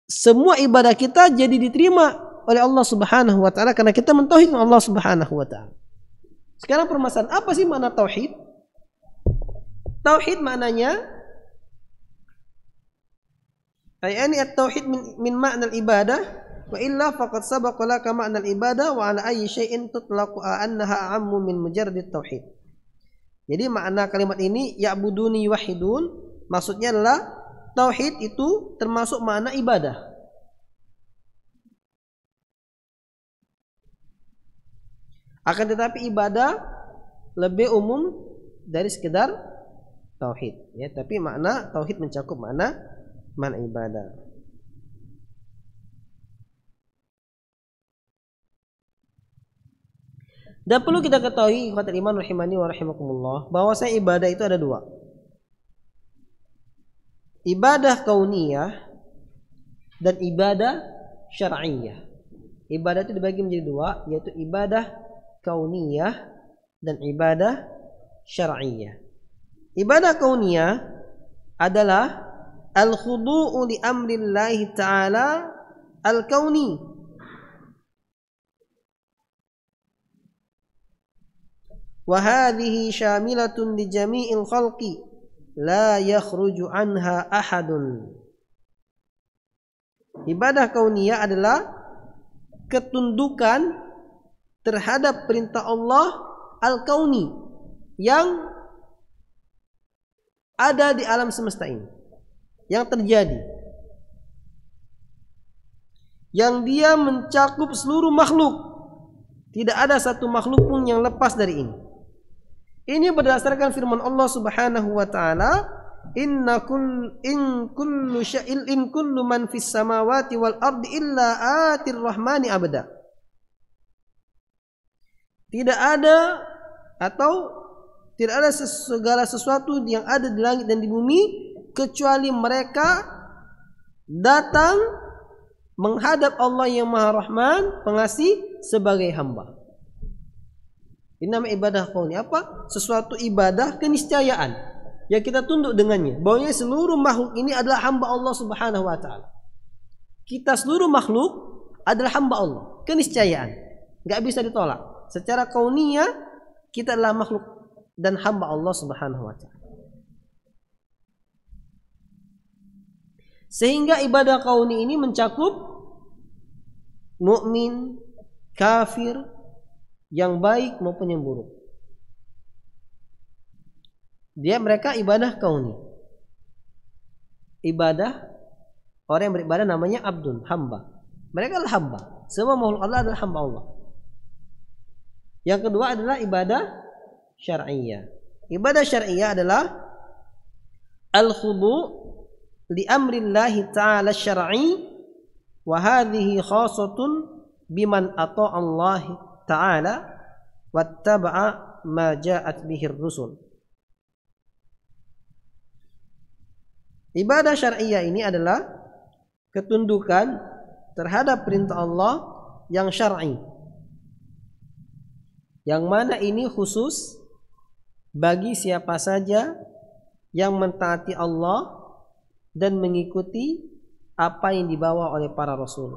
semua ibadah kita jadi diterima oleh Allah Subhanahu wa taala karena kita mentauhidkan Allah Subhanahu wa taala. Sekarang permasalahan apa sih makna tauhid? Tauhid maknanya ayani at-tauhid min, min makna ibadah Wa illa faqad sabaqa laka ma'na al-ibadah wa ala ayyi syai'in tutlaqu annaha ammu min mujarrid tauhid. Jadi makna kalimat ini ya'buduni wahidun maksudnya adalah tauhid itu termasuk makna ibadah. Akan tetapi ibadah lebih umum dari sekedar tauhid ya, tapi makna tauhid mencakup makna makna ibadah. Dan perlu kita ketahui ikhwat iman rahimani wa rahimakumullah saya ibadah itu ada dua. Ibadah kauniyah dan ibadah syar'iyah. Ibadah itu dibagi menjadi dua yaitu ibadah kauniyah dan ibadah syar'iyah. Ibadah kauniyah adalah al-khudu'u li amrillahi ta'ala al-kauni وهذه شاملة لجميع الخلق لا يخرج عنها أحد Ibadah kauniyah adalah ketundukan terhadap perintah Allah al-kauni yang ada di alam semesta ini yang terjadi yang dia mencakup seluruh makhluk tidak ada satu makhluk pun yang lepas dari ini ini berdasarkan firman Allah Subhanahu wa taala, "Inna kull in kullu sya'il in kullu man fis samawati wal ardi illa atir rahmani abada." Tidak ada atau tidak ada segala sesuatu yang ada di langit dan di bumi kecuali mereka datang menghadap Allah yang Maha Rahman, pengasih sebagai hamba ini nama ibadah kauni apa? Sesuatu ibadah keniscayaan yang kita tunduk dengannya. Bahwanya seluruh makhluk ini adalah hamba Allah Subhanahu wa taala. Kita seluruh makhluk adalah hamba Allah, keniscayaan. nggak bisa ditolak. Secara kaunia kita adalah makhluk dan hamba Allah Subhanahu wa taala. Sehingga ibadah kauni ini mencakup mukmin, kafir, yang baik maupun yang buruk. Dia mereka ibadah kauni. Ibadah orang yang beribadah namanya abdun, hamba. Mereka adalah hamba. Semua makhluk Allah adalah hamba Allah. Yang kedua adalah ibadah syar'iyyah. Ibadah syar'iyyah adalah al-khudu li amrillahi ta'ala syar'i wa hadhihi khassatun biman Allah ta'ala wattaba'a ma ja'at bihir rusul Ibadah syariah ini adalah ketundukan terhadap perintah Allah yang syar'i. Yang mana ini khusus bagi siapa saja yang mentaati Allah dan mengikuti apa yang dibawa oleh para rasul.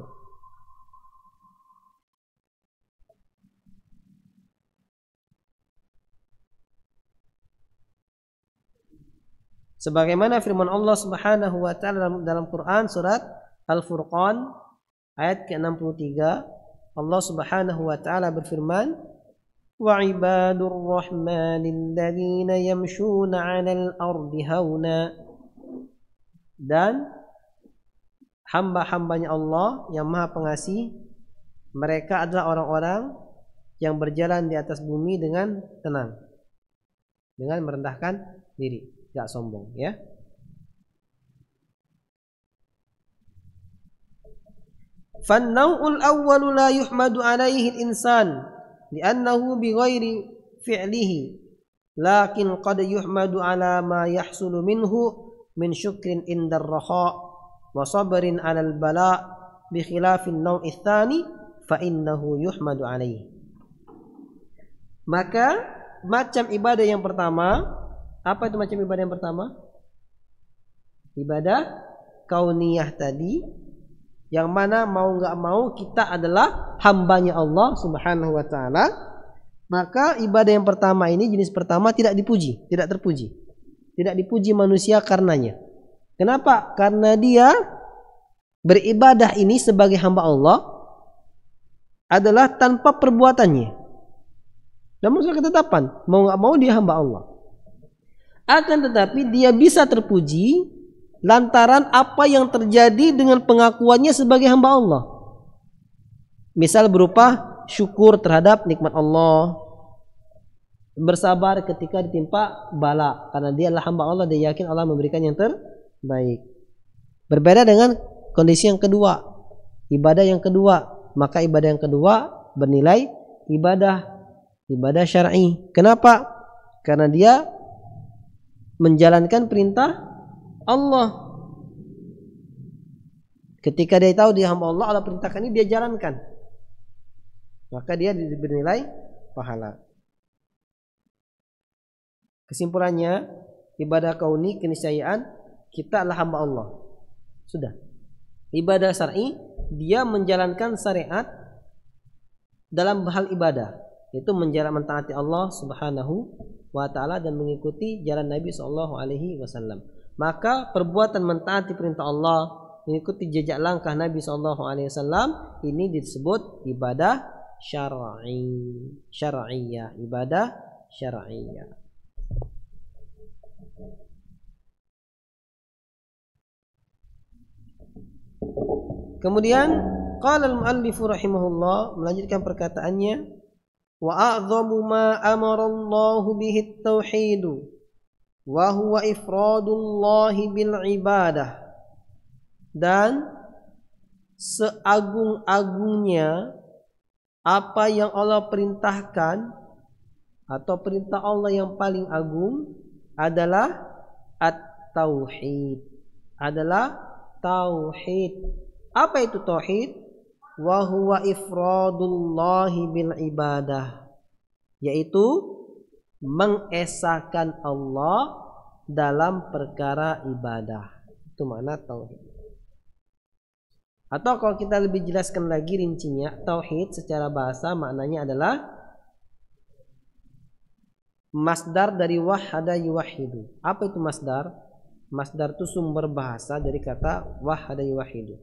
Sebagaimana firman Allah Subhanahu wa taala dalam, dalam Quran surat Al-Furqan ayat ke-63 Allah Subhanahu wa taala berfirman وعباد الرحمن الذين يمشون 'alal الأرض هونا dan hamba-hambanya Allah yang maha pengasih mereka adalah orang-orang yang berjalan di atas bumi dengan tenang dengan merendahkan diri tidak sombong ya maka macam ibadah yang pertama apa itu macam ibadah yang pertama? Ibadah kauniyah tadi yang mana mau nggak mau kita adalah hambanya Allah Subhanahu wa taala. Maka ibadah yang pertama ini jenis pertama tidak dipuji, tidak terpuji. Tidak dipuji manusia karenanya. Kenapa? Karena dia beribadah ini sebagai hamba Allah adalah tanpa perbuatannya. Namun sudah ketetapan, mau nggak mau dia hamba Allah. Akan tetapi dia bisa terpuji lantaran apa yang terjadi dengan pengakuannya sebagai hamba Allah. Misal berupa syukur terhadap nikmat Allah, bersabar ketika ditimpa bala karena dia adalah hamba Allah dia yakin Allah memberikan yang terbaik. Berbeda dengan kondisi yang kedua, ibadah yang kedua, maka ibadah yang kedua bernilai ibadah ibadah syar'i. Kenapa? Karena dia menjalankan perintah Allah. Ketika dia tahu dia hamba Allah, Allah perintahkan ini dia jalankan. Maka dia diberi nilai pahala. Kesimpulannya, ibadah kauni keniscayaan kita adalah hamba Allah. Sudah. Ibadah syar'i dia menjalankan syariat dalam hal ibadah, yaitu menjalankan mentaati Allah Subhanahu wa taala dan mengikuti jalan Nabi Sallallahu alaihi wasallam. Maka perbuatan mentaati perintah Allah, mengikuti jejak langkah Nabi Sallallahu alaihi wasallam ini disebut ibadah syar'i. Syar'iyah, ibadah syar'iyah. Kemudian qala al-muallif rahimahullah melanjutkan perkataannya وأعظم ما أمر الله به التوحيد وهو إفراد الله بالعبادة dan seagung-agungnya apa yang Allah perintahkan atau perintah Allah yang paling agung adalah at-tauhid adalah tauhid apa itu tauhid wa huwa ifradullahi bil ibadah yaitu mengesahkan Allah dalam perkara ibadah itu makna tauhid atau kalau kita lebih jelaskan lagi rincinya tauhid secara bahasa maknanya adalah masdar dari wahada yuwahidu apa itu masdar masdar itu sumber bahasa dari kata wahada yuwahidu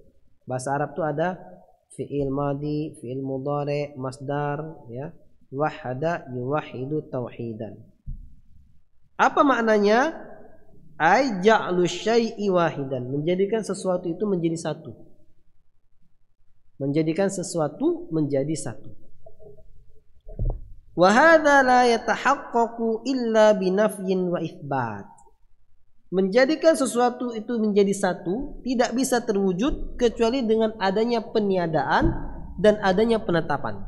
bahasa Arab itu ada fi'il madi fi'il mudare, masdar ya wahada yuwahidu tauhidan apa maknanya ai ja'lu syai'i wahidan menjadikan sesuatu itu menjadi satu menjadikan sesuatu menjadi satu wa hadza la yatahaqqaqu illa binafyin wa itsbat Menjadikan sesuatu itu menjadi satu tidak bisa terwujud kecuali dengan adanya peniadaan dan adanya penetapan.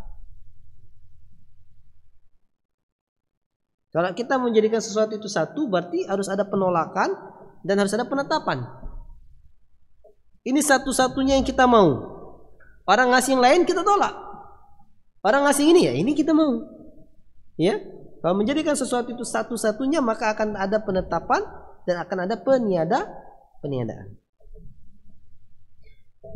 Kalau kita menjadikan sesuatu itu satu berarti harus ada penolakan dan harus ada penetapan. Ini satu-satunya yang kita mau. Orang ngasih yang lain kita tolak. Orang ngasih ini ya ini kita mau. Ya. Kalau menjadikan sesuatu itu satu-satunya maka akan ada penetapan dan akan ada peniada peniadaan.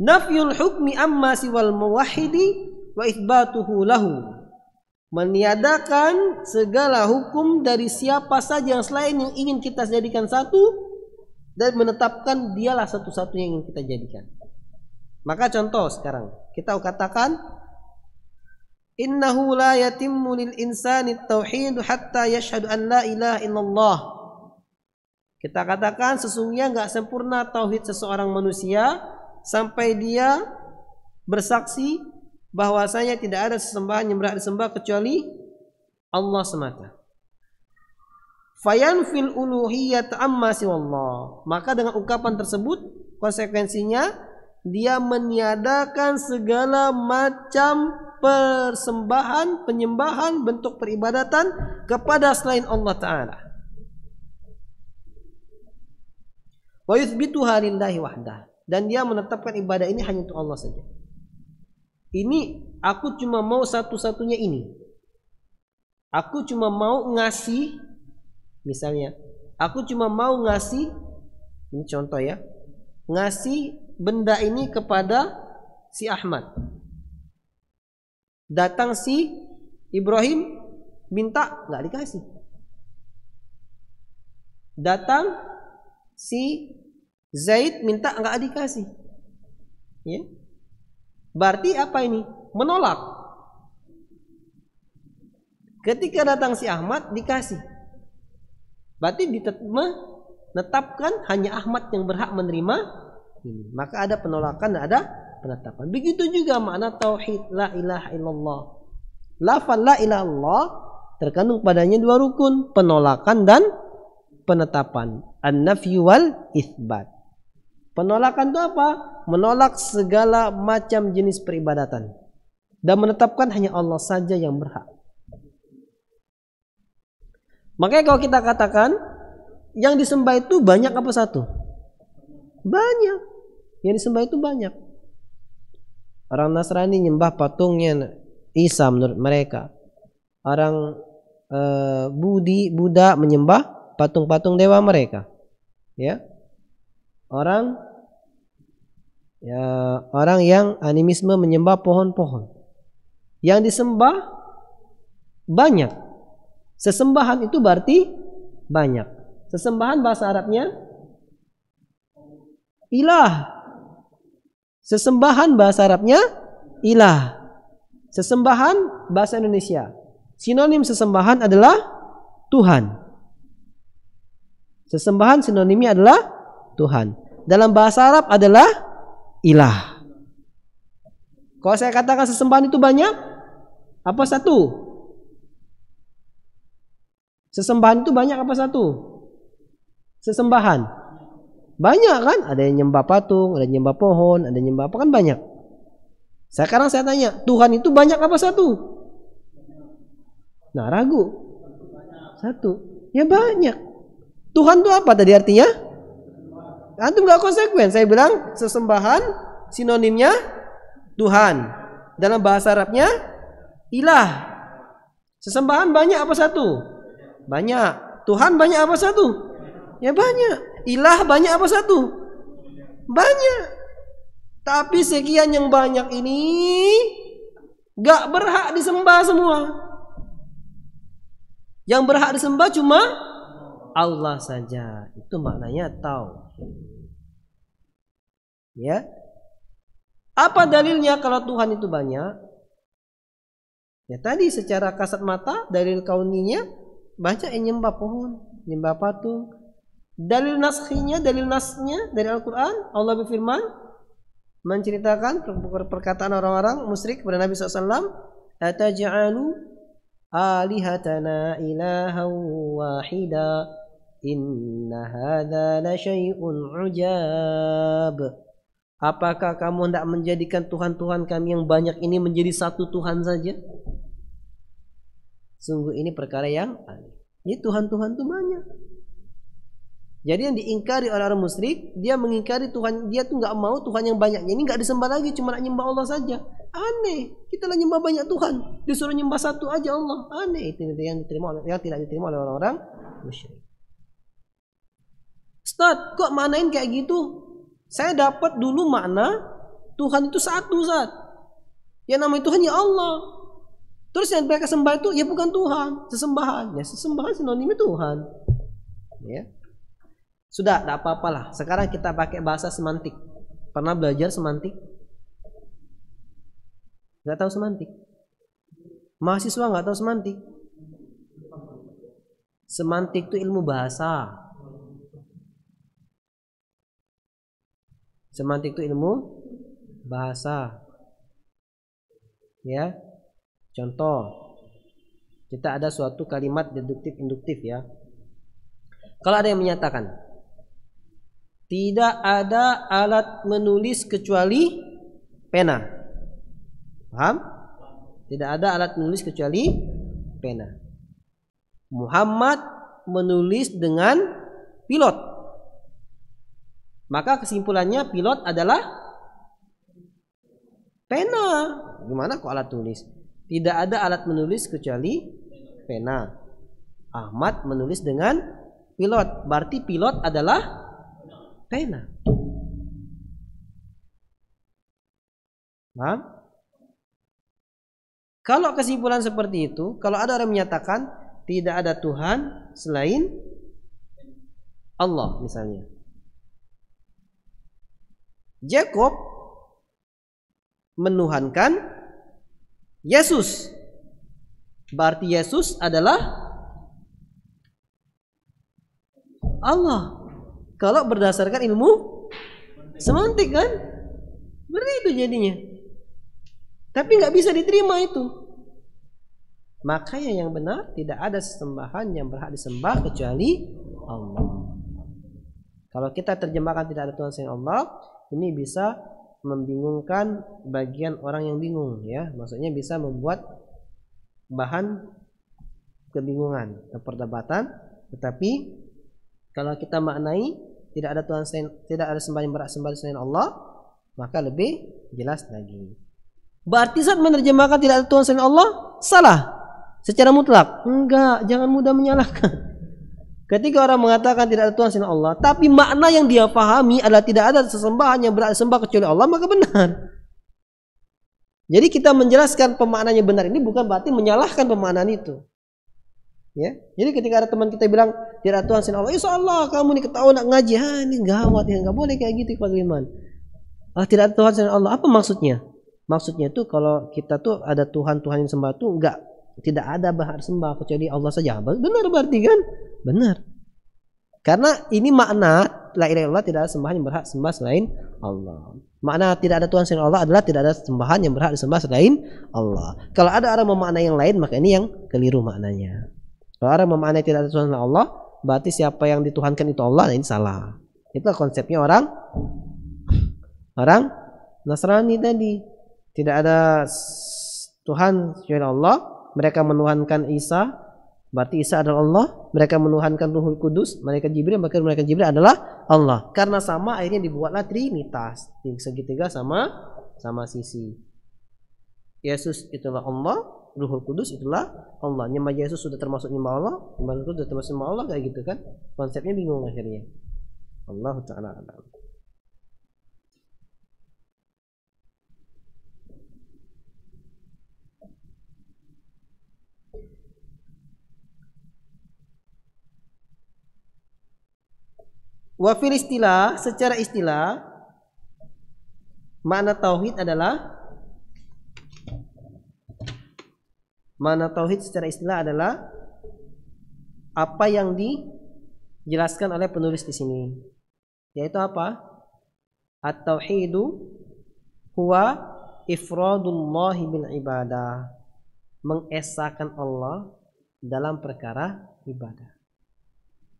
Nafyul hukmi amma siwal muwahhidi wa itsbatuhu lahu. Meniadakan segala hukum dari siapa saja yang selain yang ingin kita jadikan satu dan menetapkan dialah satu-satunya yang ingin kita jadikan. Maka contoh sekarang kita katakan innahu la yatimmu lil insani tauhid hatta yashhadu an la ilaha illallah kita katakan sesungguhnya nggak sempurna tauhid seseorang manusia sampai dia bersaksi bahwasanya tidak ada sesembahan yang berhak disembah kecuali Allah semata. Fayanfil uluhiyat amma siwallah. Maka dengan ungkapan tersebut konsekuensinya dia meniadakan segala macam persembahan, penyembahan, bentuk peribadatan kepada selain Allah Ta'ala. Wa lillahi wahdah. Dan dia menetapkan ibadah ini hanya untuk Allah saja. Ini aku cuma mau satu-satunya ini. Aku cuma mau ngasih misalnya, aku cuma mau ngasih ini contoh ya. Ngasih benda ini kepada si Ahmad. Datang si Ibrahim minta nggak dikasih. Datang si Zaid minta nggak dikasih. Ya. Berarti apa ini? Menolak. Ketika datang si Ahmad dikasih. Berarti netapkan hanya Ahmad yang berhak menerima ini. Maka ada penolakan, ada penetapan. Begitu juga makna tauhid la ilaha illallah. Lafal la ilaha illallah terkandung padanya dua rukun, penolakan dan penetapan. An-nafyu wal isbat. Penolakan itu apa? Menolak segala macam jenis peribadatan dan menetapkan hanya Allah saja yang berhak. Makanya kalau kita katakan yang disembah itu banyak apa satu? Banyak. Yang disembah itu banyak. Orang Nasrani nyembah patungnya Isa menurut mereka. Orang uh, Budi Buddha menyembah patung-patung dewa mereka. Ya orang ya, orang yang animisme menyembah pohon-pohon. Yang disembah banyak. Sesembahan itu berarti banyak. Sesembahan bahasa Arabnya ilah. Sesembahan bahasa Arabnya ilah. Sesembahan bahasa Indonesia. Sinonim sesembahan adalah Tuhan. Sesembahan sinonimnya adalah Tuhan dalam bahasa Arab adalah ilah. Kalau saya katakan sesembahan itu banyak, apa satu? Sesembahan itu banyak apa satu? Sesembahan. Banyak kan? Ada yang nyembah patung, ada yang nyembah pohon, ada yang nyembah apa kan banyak. Sekarang saya tanya, Tuhan itu banyak apa satu? Nah ragu. Satu. Ya banyak. Tuhan itu apa tadi artinya? Antum gak konsekuen. Saya bilang sesembahan sinonimnya Tuhan. Dalam bahasa Arabnya ilah. Sesembahan banyak apa satu? Banyak. Tuhan banyak apa satu? Ya banyak. Ilah banyak apa satu? Banyak. Tapi sekian yang banyak ini gak berhak disembah semua. Yang berhak disembah cuma Allah saja. Itu maknanya tahu, Ya. Apa dalilnya kalau Tuhan itu banyak? Ya tadi secara kasat mata dalil kauninya baca eh, nyembah pohon, nyembah patung. Dalil naskhinya, dalil nasnya dari Al-Qur'an Allah berfirman menceritakan perkataan orang-orang musyrik kepada Nabi SAW ataj'alu alihatana ilaha wahida إن هذا لشيء عجاب Apakah kamu tidak menjadikan Tuhan-Tuhan kami yang banyak ini menjadi satu Tuhan saja? Sungguh ini perkara yang aneh. Ini Tuhan-Tuhan itu banyak. Jadi yang diingkari oleh orang musyrik, dia mengingkari Tuhan, dia tuh nggak mau Tuhan yang banyaknya ini nggak disembah lagi, cuma nak nyembah Allah saja. Aneh, kita lah nyembah banyak Tuhan, disuruh nyembah satu aja Allah. Aneh itu yang diterima oleh yang tidak diterima oleh orang-orang musyrik. Ustaz, kok manain kayak gitu? Saya dapat dulu makna Tuhan itu satu Ustaz. Ya namanya Tuhan ya Allah. Terus yang mereka sembah itu ya bukan Tuhan, sesembahan. Ya sesembahan sinonimnya Tuhan. Ya. Sudah, tidak apa-apalah. Sekarang kita pakai bahasa semantik. Pernah belajar semantik? Gak tahu semantik. Mahasiswa nggak tahu semantik. Semantik itu ilmu bahasa. Semantik itu ilmu bahasa. Ya. Contoh kita ada suatu kalimat deduktif induktif ya. Kalau ada yang menyatakan tidak ada alat menulis kecuali pena. Paham? Tidak ada alat menulis kecuali pena. Muhammad menulis dengan pilot. Maka kesimpulannya pilot adalah pena. Gimana kok alat tulis? Tidak ada alat menulis kecuali pena. Ahmad menulis dengan pilot. Berarti pilot adalah pena. Nah, Kalau kesimpulan seperti itu, kalau ada orang menyatakan tidak ada Tuhan selain Allah misalnya. Jacob menuhankan Yesus. Berarti Yesus adalah Allah. Kalau berdasarkan ilmu semantik kan? Berarti itu jadinya. Tapi nggak bisa diterima itu. Makanya yang benar tidak ada sesembahan yang berhak disembah kecuali Allah. Kalau kita terjemahkan tidak ada Tuhan selain Allah, ini bisa membingungkan bagian orang yang bingung ya maksudnya bisa membuat bahan kebingungan atau perdebatan tetapi kalau kita maknai tidak ada Tuhan selain, tidak ada sembahyang berhak sembahyang selain Allah maka lebih jelas lagi berarti saat menerjemahkan tidak ada Tuhan selain Allah salah secara mutlak enggak jangan mudah menyalahkan Ketika orang mengatakan tidak ada Tuhan selain Allah, tapi makna yang dia pahami adalah tidak ada sesembahan yang berada sembah kecuali Allah, maka benar. Jadi kita menjelaskan yang benar ini bukan berarti menyalahkan pemaknaan itu. Ya, jadi ketika ada teman kita bilang tidak ada Tuhan selain Allah, insya Allah kamu nih ketahuan nak ngaji, ha, ini gawat ya, nggak boleh kayak gitu kepada iman. Ah, tidak ada Tuhan selain Allah, apa maksudnya? Maksudnya itu kalau kita tuh ada Tuhan Tuhan yang sembah tuh nggak tidak ada bahar sembah kecuali Allah saja. Benar berarti kan? Benar. Karena ini makna la ilaha illallah tidak ada sembahan yang berhak sembah selain Allah. Makna tidak ada Tuhan selain Allah adalah tidak ada sembahan yang berhak disembah selain Allah. Kalau ada orang memakna yang lain maka ini yang keliru maknanya. Kalau orang memakna tidak ada Tuhan selain Allah berarti siapa yang dituhankan itu Allah nah ini salah. Itu konsepnya orang orang Nasrani tadi. Tidak ada Tuhan selain Allah mereka menuhankan Isa, berarti Isa adalah Allah. Mereka menuhankan Ruhul Kudus, mereka Jibril, maka mereka Jibril adalah Allah. Karena sama akhirnya dibuatlah Trinitas, segitiga sama sama sisi. Yesus itulah Allah, Ruhul Kudus itulah Allah. Nyembah Yesus sudah termasuk nyembah Allah, nyembah Ruhul Kudus sudah termasuk nyembah Allah kayak gitu kan. Konsepnya bingung akhirnya. Allah taala alam. wa fil istilah secara istilah makna tauhid adalah makna tauhid secara istilah adalah apa yang dijelaskan oleh penulis di sini yaitu apa at-tauhidu huwa ifradullah bil ibadah mengesahkan Allah dalam perkara ibadah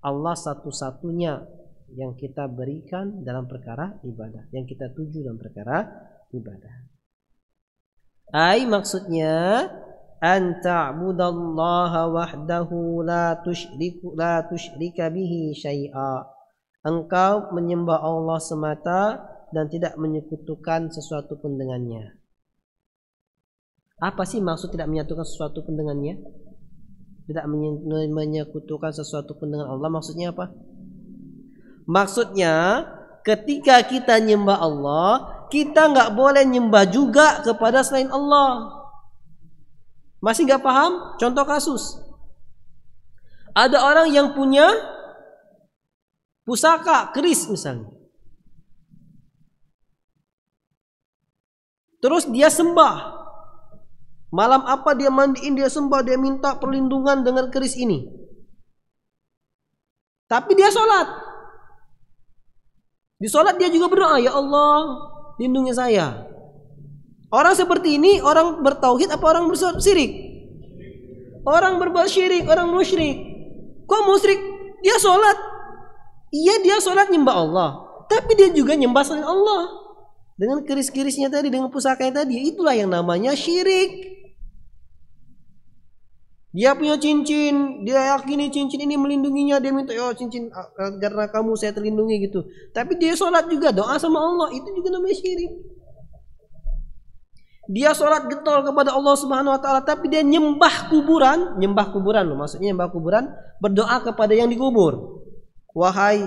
Allah satu-satunya yang kita berikan dalam perkara ibadah, yang kita tuju dalam perkara ibadah. Ai maksudnya an ta'budallaha wahdahu la tusyriku la tusyrika bihi syai'a. Engkau menyembah Allah semata dan tidak menyekutukan sesuatu pun dengannya. Apa sih maksud tidak menyatukan sesuatu pun dengannya? Tidak menyekutukan sesuatu pun dengan Allah maksudnya apa? Maksudnya ketika kita nyembah Allah, kita nggak boleh nyembah juga kepada selain Allah. Masih nggak paham? Contoh kasus. Ada orang yang punya pusaka keris misalnya. Terus dia sembah. Malam apa dia mandiin, dia sembah, dia minta perlindungan dengan keris ini. Tapi dia sholat. Di sholat dia juga berdoa, ya Allah, lindungi saya. Orang seperti ini orang bertauhid apa orang bersyirik? Orang berbuat syirik, orang musyrik. Kok musyrik? Dia sholat. Iya dia sholat nyembah Allah. Tapi dia juga nyembah selain Allah. Dengan keris-kerisnya tadi, dengan pusakanya tadi. Itulah yang namanya syirik. Dia punya cincin, dia yakini cincin ini melindunginya, dia minta ya cincin ah, karena kamu saya terlindungi gitu. Tapi dia sholat juga doa sama Allah, itu juga namanya syirik. Dia sholat getol kepada Allah Subhanahu Wa Taala, tapi dia nyembah kuburan, nyembah kuburan loh, maksudnya nyembah kuburan, berdoa kepada yang dikubur. Wahai,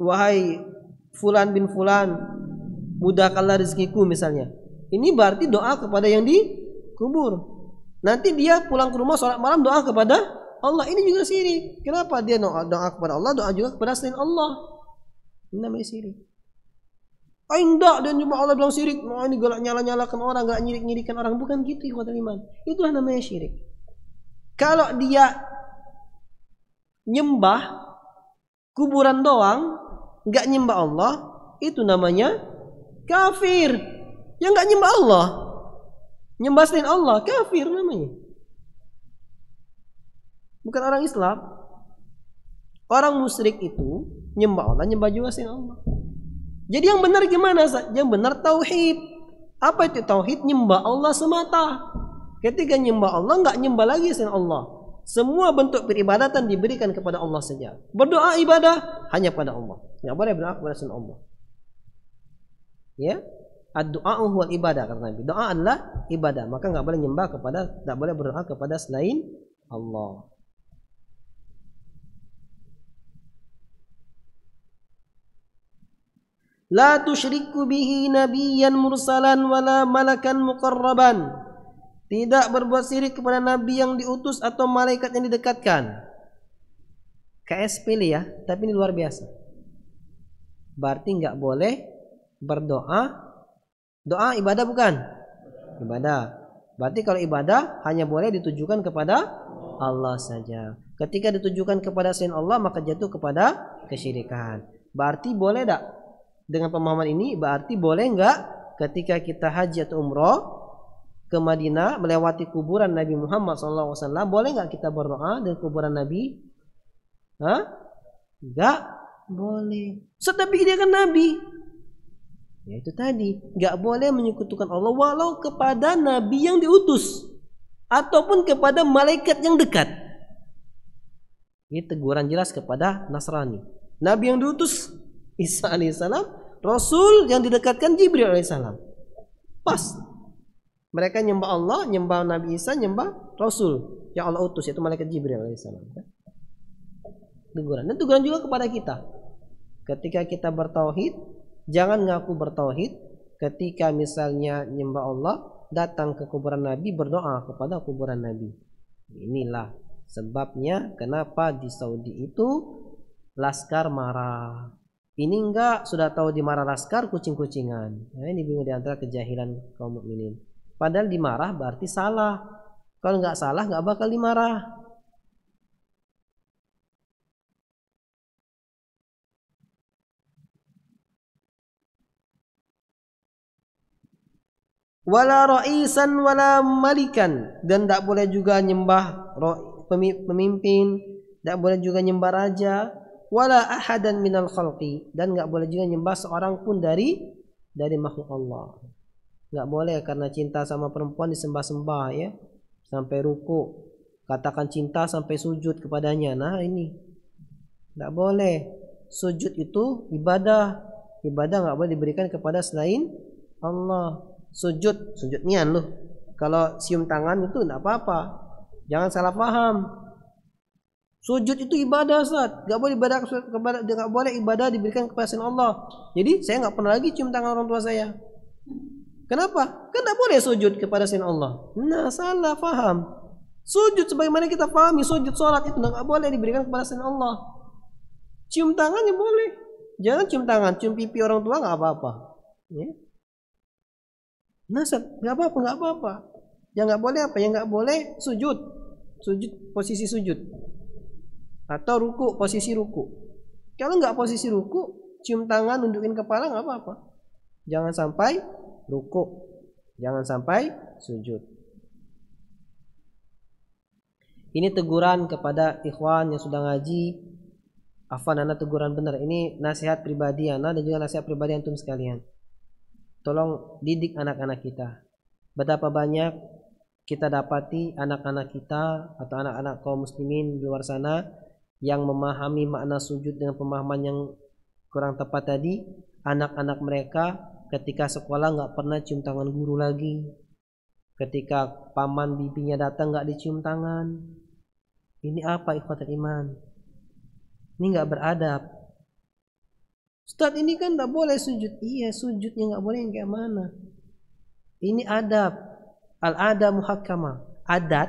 wahai Fulan bin Fulan, mudahkanlah rezekiku misalnya. Ini berarti doa kepada yang dikubur. Nanti dia pulang ke rumah sholat malam doa kepada Allah. Ini juga siri. Kenapa dia doa, doa kepada Allah, doa juga kepada selain Allah? Ini namanya siri. Oh, ah, enggak dan cuma Allah bilang syirik. Oh, ini galak nyala-nyalakan orang, galak nyirik-nyirikan orang. Bukan gitu, ikhwatul iman. Itulah namanya syirik. Kalau dia nyembah kuburan doang, gak nyembah Allah, itu namanya kafir. Yang gak nyembah Allah, Nyembah selain Allah, kafir namanya. Bukan orang Islam. Orang musyrik itu nyembah Allah, nyembah juga selain Allah. Jadi yang benar gimana? Yang benar tauhid. Apa itu tauhid? Nyembah Allah semata. Ketika nyembah Allah, nggak nyembah lagi selain Allah. Semua bentuk peribadatan diberikan kepada Allah saja. Berdoa ibadah hanya pada Allah. Yang boleh berdoa kepada selain Allah. Ya, Doa wal ibadah kata Nabi. Doa adalah ibadah, maka nggak boleh nyembah kepada, nggak boleh berdoa kepada selain Allah. La tusyriku bihi nabiyyan mursalan wala malakan muqarraban. Tidak berbuat syirik kepada nabi yang diutus atau malaikat yang didekatkan. KSP ya, tapi ini luar biasa. Berarti nggak boleh berdoa Doa ibadah bukan? Ibadah. Berarti kalau ibadah hanya boleh ditujukan kepada Allah saja. Ketika ditujukan kepada selain Allah maka jatuh kepada kesyirikan. Berarti boleh tak? Dengan pemahaman ini berarti boleh enggak ketika kita haji atau umroh ke Madinah melewati kuburan Nabi Muhammad SAW boleh enggak kita berdoa dengan kuburan Nabi? Hah? Enggak boleh. Tetapi dia kan Nabi. Ya itu tadi, nggak boleh menyekutukan Allah walau kepada nabi yang diutus ataupun kepada malaikat yang dekat. Ini teguran jelas kepada Nasrani. Nabi yang diutus *laughs* Isa alaihissalam, Rasul yang didekatkan Jibril alaihissalam. Pas. Mereka nyembah Allah, nyembah Nabi Isa, nyembah Rasul yang Allah utus yaitu malaikat Jibril alaihissalam. Ya. Teguran. Dan teguran juga kepada kita. Ketika kita bertauhid, Jangan ngaku bertauhid ketika misalnya nyembah Allah datang ke kuburan Nabi berdoa kepada kuburan Nabi. Inilah sebabnya kenapa di Saudi itu laskar marah. Ini enggak sudah tahu dimarah laskar kucing-kucingan. Nah, ini bingung di antara kejahilan kaum mukminin. Padahal dimarah berarti salah. Kalau nggak salah nggak bakal dimarah. wala ra'isan wala malikan dan tak boleh juga nyembah pemimpin, tak boleh juga nyembah raja, wala ahadan minal khalqi dan nggak boleh juga nyembah seorang pun dari dari makhluk Allah. Nggak boleh karena cinta sama perempuan disembah-sembah ya sampai ruku katakan cinta sampai sujud kepadanya nah ini tidak boleh sujud itu ibadah ibadah nggak boleh diberikan kepada selain Allah sujud sujud nian lu kalau sium tangan itu tidak apa-apa jangan salah paham sujud itu ibadah saat nggak boleh ibadah kepada nggak boleh ibadah diberikan kepada Allah jadi saya nggak pernah lagi cium tangan orang tua saya kenapa kan tidak boleh sujud kepada Allah nah salah paham sujud sebagaimana kita pahami sujud sholat itu nggak boleh diberikan kepada Allah cium tangannya boleh jangan cium tangan cium pipi orang tua nggak apa-apa ya. Nasab, nggak apa-apa, nggak apa-apa. Yang nggak boleh apa? Yang nggak boleh sujud, sujud posisi sujud atau ruku posisi ruku. Kalau nggak posisi ruku, cium tangan, nundukin kepala nggak apa-apa. Jangan sampai ruku, jangan sampai sujud. Ini teguran kepada ikhwan yang sudah ngaji. Afan Ana teguran benar. Ini nasihat pribadi Ana dan juga nasihat pribadi antum sekalian. Tolong didik anak-anak kita. Betapa banyak kita dapati anak-anak kita atau anak-anak kaum muslimin di luar sana yang memahami makna sujud dengan pemahaman yang kurang tepat tadi. Anak-anak mereka ketika sekolah nggak pernah cium tangan guru lagi. Ketika paman bibinya datang nggak dicium tangan. Ini apa ikhwatul iman? Ini nggak beradab Ustaz ini kan tidak boleh sujud. Iya sujudnya nggak boleh yang kayak mana. Ini adab. al adab muhakkama. Adat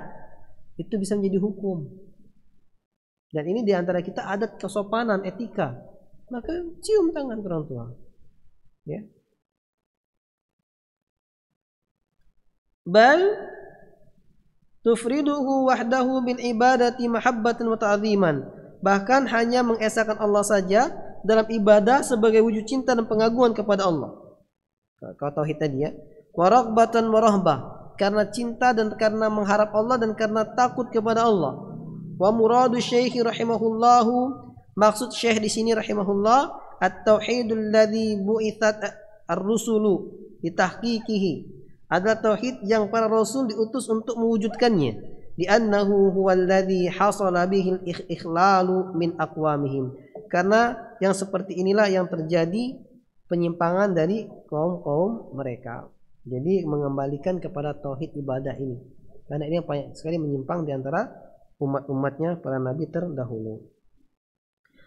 itu bisa menjadi hukum. Dan ini diantara kita adat kesopanan, etika. Maka cium tangan orang tua. Ya. Bal tufriduhu wahdahu bil ibadati mahabbatan wa ta'ziman. Bahkan hanya mengesahkan Allah saja dalam ibadah sebagai wujud cinta dan pengaguan kepada Allah. Kau tauhid tadi ya. Warahbatan warahbah karena cinta dan karena mengharap Allah dan karena takut kepada Allah. Wa muradu syekhi rahimahullahu maksud syekh di sini rahimahullah at-tauhidul ladzi bu'ithat ar-rusulu litahqiqihi adalah tauhid yang para rasul diutus untuk mewujudkannya li'annahu huwa ladzi hasala bihil ikhlalu min aqwamihim karena yang seperti inilah yang terjadi penyimpangan dari kaum-kaum mereka. Jadi mengembalikan kepada tauhid ibadah ini. Karena ini yang banyak sekali menyimpang di antara umat-umatnya para nabi terdahulu.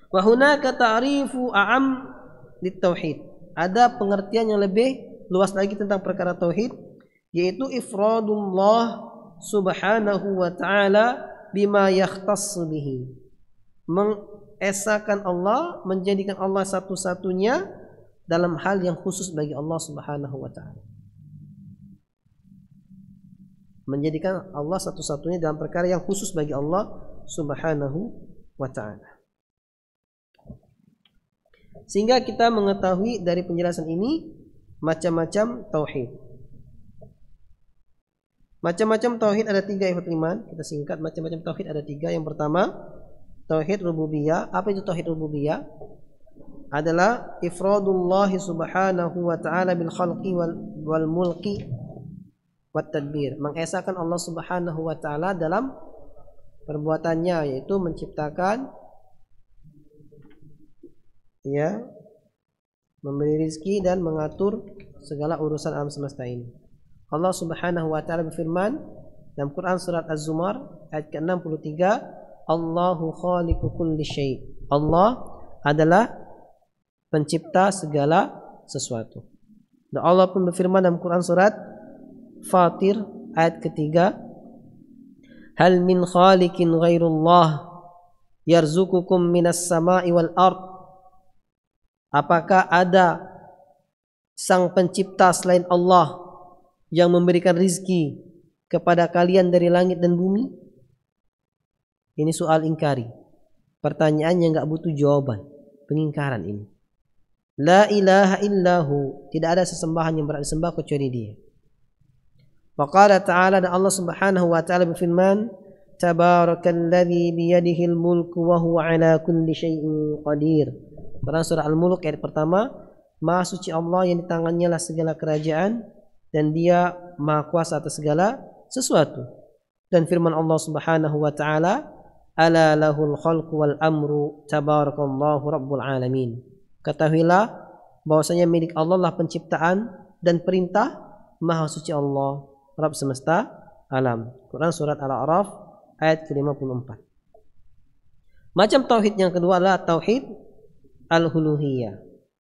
Wa hunaka ta'rifu a'am litauhid. Ada pengertian yang lebih luas lagi tentang perkara tauhid yaitu ifradullah subhanahu wa ta'ala bima yakhtass bihi. Meng esakan Allah, menjadikan Allah satu-satunya dalam hal yang khusus bagi Allah Subhanahu wa taala. Menjadikan Allah satu-satunya dalam perkara yang khusus bagi Allah Subhanahu wa taala. Sehingga kita mengetahui dari penjelasan ini macam-macam tauhid. Macam-macam tauhid ada tiga ikhwat iman. Kita singkat macam-macam tauhid ada tiga. Yang pertama tauhid rububiyah. Apa itu tauhid rububiyah? Adalah ifradullah subhanahu wa ta'ala bil khalqi wal, wal mulki wat tadbir. mengesahkan Allah subhanahu wa ta'ala dalam perbuatannya yaitu menciptakan ya memberi rizki dan mengatur segala urusan alam semesta ini. Allah Subhanahu wa taala berfirman dalam Quran surat Az-Zumar ayat ke-63 Allahu khaliqu kulli syai. Allah adalah pencipta segala sesuatu. Dan Allah pun berfirman dalam Quran surat Fatir ayat ketiga Hal min khaliqin ghairullah yarzukukum minas sama'i wal ard Apakah ada sang pencipta selain Allah yang memberikan rizki kepada kalian dari langit dan bumi? Ini soal ingkari. Pertanyaannya nggak butuh jawaban. Pengingkaran ini. La ilaha illahu. Tidak ada sesembahan yang berat disembah kecuali dia. Wa qala ta'ala dan Allah subhanahu wa ta'ala berfirman. Tabarakalladzi biyadihil mulku wa huwa ala kulli syai'in qadir. Quran surah Al-Mulk ayat pertama. Maha suci Allah yang di tangannya lah segala kerajaan dan dia maha kuasa atas segala sesuatu. Dan firman Allah subhanahu wa ta'ala ala lahul khalq wal amru tabarakallahu rabbul alamin ketahuilah bahwasanya milik Allah lah penciptaan dan perintah maha suci Allah Rabb semesta alam Quran surat Al-A'raf ayat ke-54 macam tauhid yang kedua adalah tauhid al-huluhiyah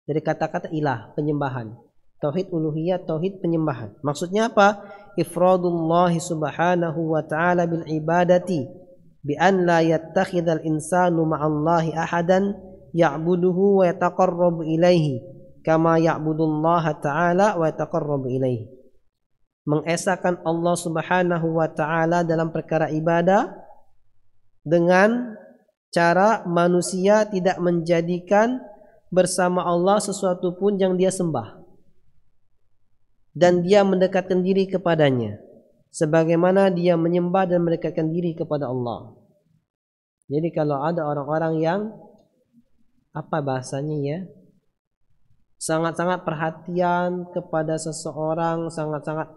dari kata-kata ilah penyembahan tauhid uluhiyah tauhid penyembahan maksudnya apa ifradullah subhanahu wa ta'ala bil ibadati بأن لا يتخذ الإنسان مع الله أحدا يعبده ويتقرب إليه كما يعبد الله تعالى ويتقرب إليه mengesahkan Allah Subhanahu wa taala dalam perkara ibadah dengan cara manusia tidak menjadikan bersama Allah sesuatu pun yang dia sembah dan dia mendekatkan diri kepadanya sebagaimana dia menyembah dan mendekatkan diri kepada Allah. Jadi kalau ada orang-orang yang apa bahasanya ya? Sangat-sangat perhatian kepada seseorang, sangat-sangat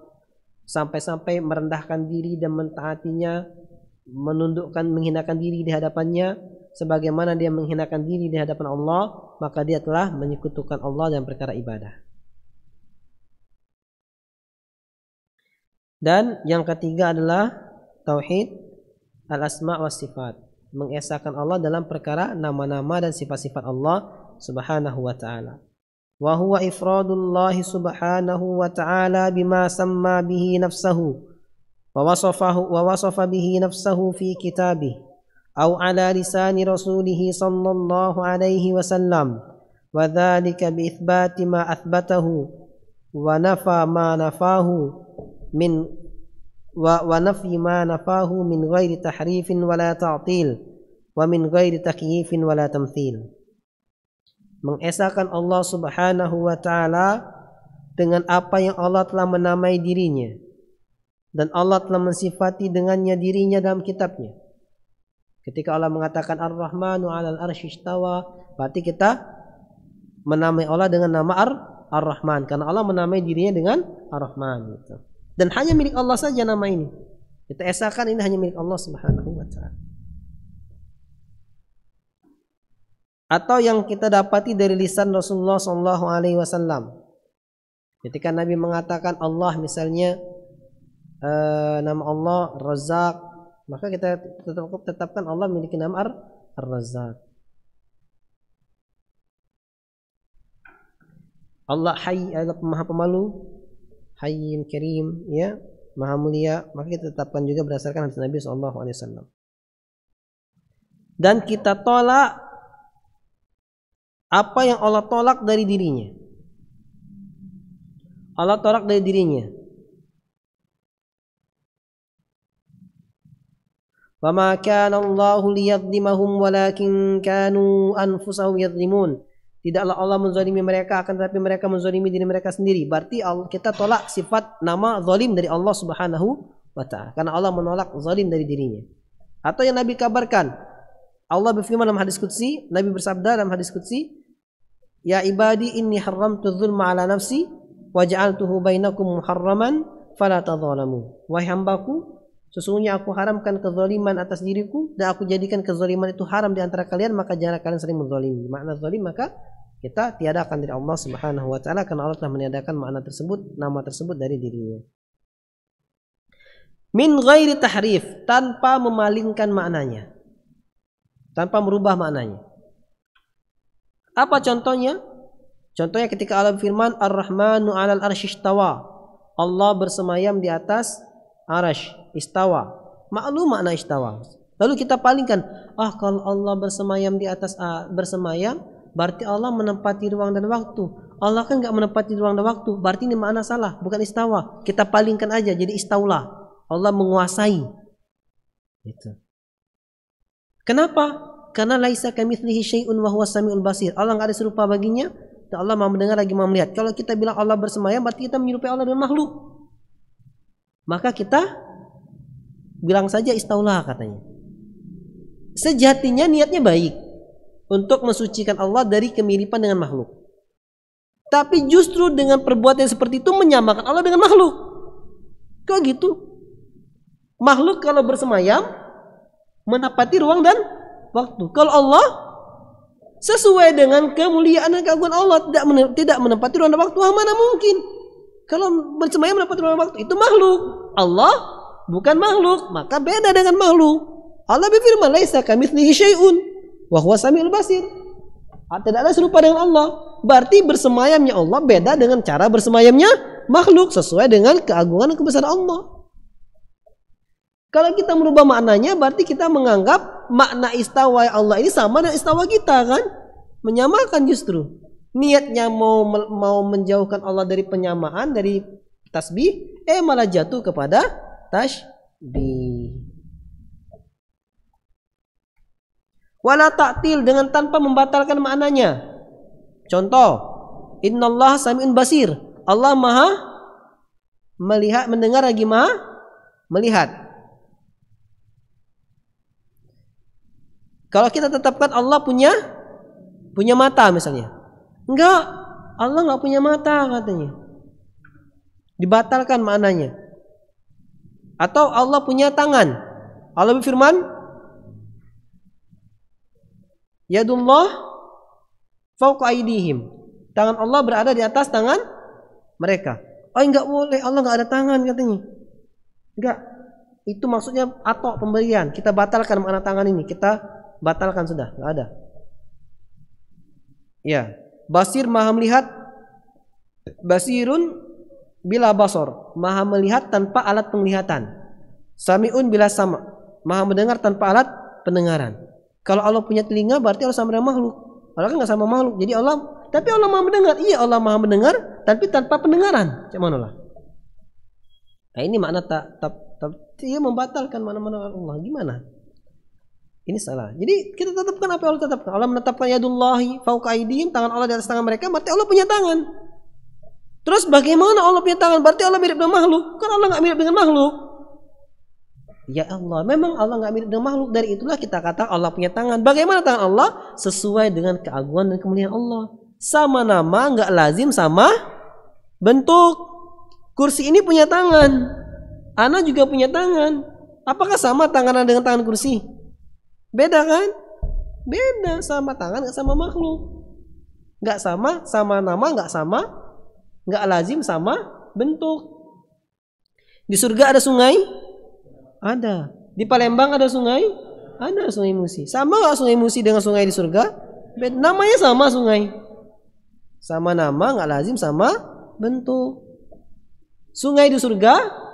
sampai-sampai merendahkan diri dan mentaatinya, menundukkan menghinakan diri di hadapannya sebagaimana dia menghinakan diri di hadapan Allah, maka dia telah menyekutukan Allah dalam perkara ibadah. Dan yang ketiga adalah tauhid al-asma wa sifat. Mengesahkan Allah dalam perkara nama-nama dan sifat-sifat Allah Subhanahu wa taala. Wa huwa ifradullah Subhanahu wa taala bima samma bihi nafsahu wa wasafahu wa wasafa bihi nafsahu fi kitabih أو على لسان رسوله صلى الله عليه وسلم وذلك بإثبات ما أثبته ونفى ما نفاه min wa wa nafi ma nafahu min ghairi tahrifin wala ta'til wa min ghairi takyifin wala tamthil mengesakan Allah Subhanahu wa taala dengan apa yang Allah telah menamai dirinya dan Allah telah mensifati dengannya dirinya dalam kitabnya ketika Allah mengatakan Ar-Rahmanu 'alal arsyistawa berarti kita menamai Allah dengan nama Ar Ar-Rahman karena Allah menamai dirinya dengan Ar-Rahman gitu. Dan hanya milik Allah saja nama ini. Kita esakan ini hanya milik Allah Subhanahu wa taala. Atau yang kita dapati dari lisan Rasulullah sallallahu alaihi wasallam. Ketika Nabi mengatakan Allah misalnya eh, nama Allah Razak, maka kita tetap, tetapkan Allah memiliki nama Ar-Razak. Allah Hayy Allah Maha Pemalu, Hayyin Karim ya Maha Mulia maka kita tetapkan juga berdasarkan hadis Nabi SAW dan kita tolak apa yang Allah tolak dari dirinya Allah tolak dari dirinya وما كان الله ليظلمهم ولكن kanu أنفسهم يظلمون Tidaklah Allah menzalimi mereka akan tetapi mereka menzalimi diri mereka sendiri. Berarti kita tolak sifat nama zalim dari Allah Subhanahu wa taala karena Allah menolak zalim dari dirinya. Atau yang Nabi kabarkan, Allah berfirman dalam hadis qudsi, Nabi bersabda dalam hadis qudsi, "Ya ibadi inni haramtu dzulma ala nafsi wa ja'altuhu bainakum muharraman fala tadzalamu." Wahai hambaku, sesungguhnya aku haramkan kezaliman atas diriku dan aku jadikan kezaliman itu haram di antara kalian maka jangan kalian sering menzalimi. Makna zalim maka kita tiadakan dari Allah Subhanahu wa taala karena Allah telah meniadakan makna tersebut, nama tersebut dari dirinya. Min ghairi tahrif, tanpa memalingkan maknanya. Tanpa merubah maknanya. Apa contohnya? Contohnya ketika Allah firman Ar-Rahmanu 'alal arsyistawa. Allah bersemayam di atas arash istawa. Maklum makna istawa. Lalu kita palingkan, ah kalau Allah bersemayam di atas ah, bersemayam Berarti Allah menempati ruang dan waktu. Allah kan nggak menempati ruang dan waktu. Berarti ini mana salah, bukan istawa. Kita palingkan aja jadi istaulah. Allah menguasai. Itu. Kenapa? Karena laisa kamitslihi syai'un wa huwa samiul basir. Allah nggak ada serupa baginya dan Allah mau mendengar lagi mau melihat. Kalau kita bilang Allah bersemayam berarti kita menyerupai Allah dengan makhluk. Maka kita bilang saja istaulah katanya. Sejatinya niatnya baik untuk mensucikan Allah dari kemiripan dengan makhluk. Tapi justru dengan perbuatan seperti itu menyamakan Allah dengan makhluk. Kok gitu? Makhluk kalau bersemayam menapati ruang dan waktu. Kalau Allah sesuai dengan kemuliaan dan keagungan Allah tidak tidak menempati ruang dan waktu mana mungkin? Kalau bersemayam menempati ruang dan waktu itu makhluk. Allah bukan makhluk, maka beda dengan makhluk. Allah berfirman, "Laisa kamitslihi syai'un." Wahwa samiul basir. Ah, tidak ada serupa dengan Allah. Berarti bersemayamnya Allah beda dengan cara bersemayamnya makhluk sesuai dengan keagungan dan kebesaran Allah. Kalau kita merubah maknanya berarti kita menganggap makna istawa Allah ini sama dengan istawa kita kan? Menyamakan justru. Niatnya mau mau menjauhkan Allah dari penyamaan dari tasbih eh malah jatuh kepada tasbih. Wala ta'til dengan tanpa membatalkan maknanya. Contoh, Innallaha samiun basir. Allah Maha melihat, mendengar lagi Maha melihat. Kalau kita tetapkan Allah punya punya mata misalnya. Enggak, Allah enggak punya mata katanya. Dibatalkan maknanya. Atau Allah punya tangan. Allah berfirman, Yadullah fauqa aidihim. Tangan Allah berada di atas tangan mereka. Oh enggak boleh, Allah enggak ada tangan katanya. Enggak. Itu maksudnya atau pemberian. Kita batalkan makna tangan ini. Kita batalkan sudah, enggak ada. Ya. Basir maha melihat basirun bila basor, maha melihat tanpa alat penglihatan. Samiun bila sama, maha mendengar tanpa alat pendengaran. Kalau Allah punya telinga berarti Allah sama dengan makhluk. Allah kan nggak sama makhluk. Jadi Allah, tapi Allah maha mendengar. Iya Allah maha mendengar, tapi tanpa pendengaran. Cuman Allah. Nah ini makna tak tak tak dia membatalkan mana-mana Allah. Gimana? Ini salah. Jadi kita tetapkan apa yang Allah tetapkan. Allah menetapkan yadullahi fauqa aidihim, tangan Allah di atas tangan mereka, berarti Allah punya tangan. Terus bagaimana Allah punya tangan? Berarti Allah mirip dengan makhluk. Kan Allah nggak mirip dengan makhluk. Ya Allah, memang Allah nggak mirip dengan makhluk. Dari itulah kita kata Allah punya tangan. Bagaimana tangan Allah? Sesuai dengan keaguan dan kemuliaan Allah. Sama nama nggak lazim sama bentuk. Kursi ini punya tangan. Ana juga punya tangan. Apakah sama tangan dengan tangan kursi? Beda kan? Beda sama tangan nggak sama makhluk. Nggak sama, sama nama nggak sama, nggak lazim sama bentuk. Di surga ada sungai, ada. Di Palembang ada sungai? Ada sungai Musi. Sama nggak sungai Musi dengan sungai di surga? Namanya sama sungai. Sama nama nggak lazim sama bentuk. Sungai di surga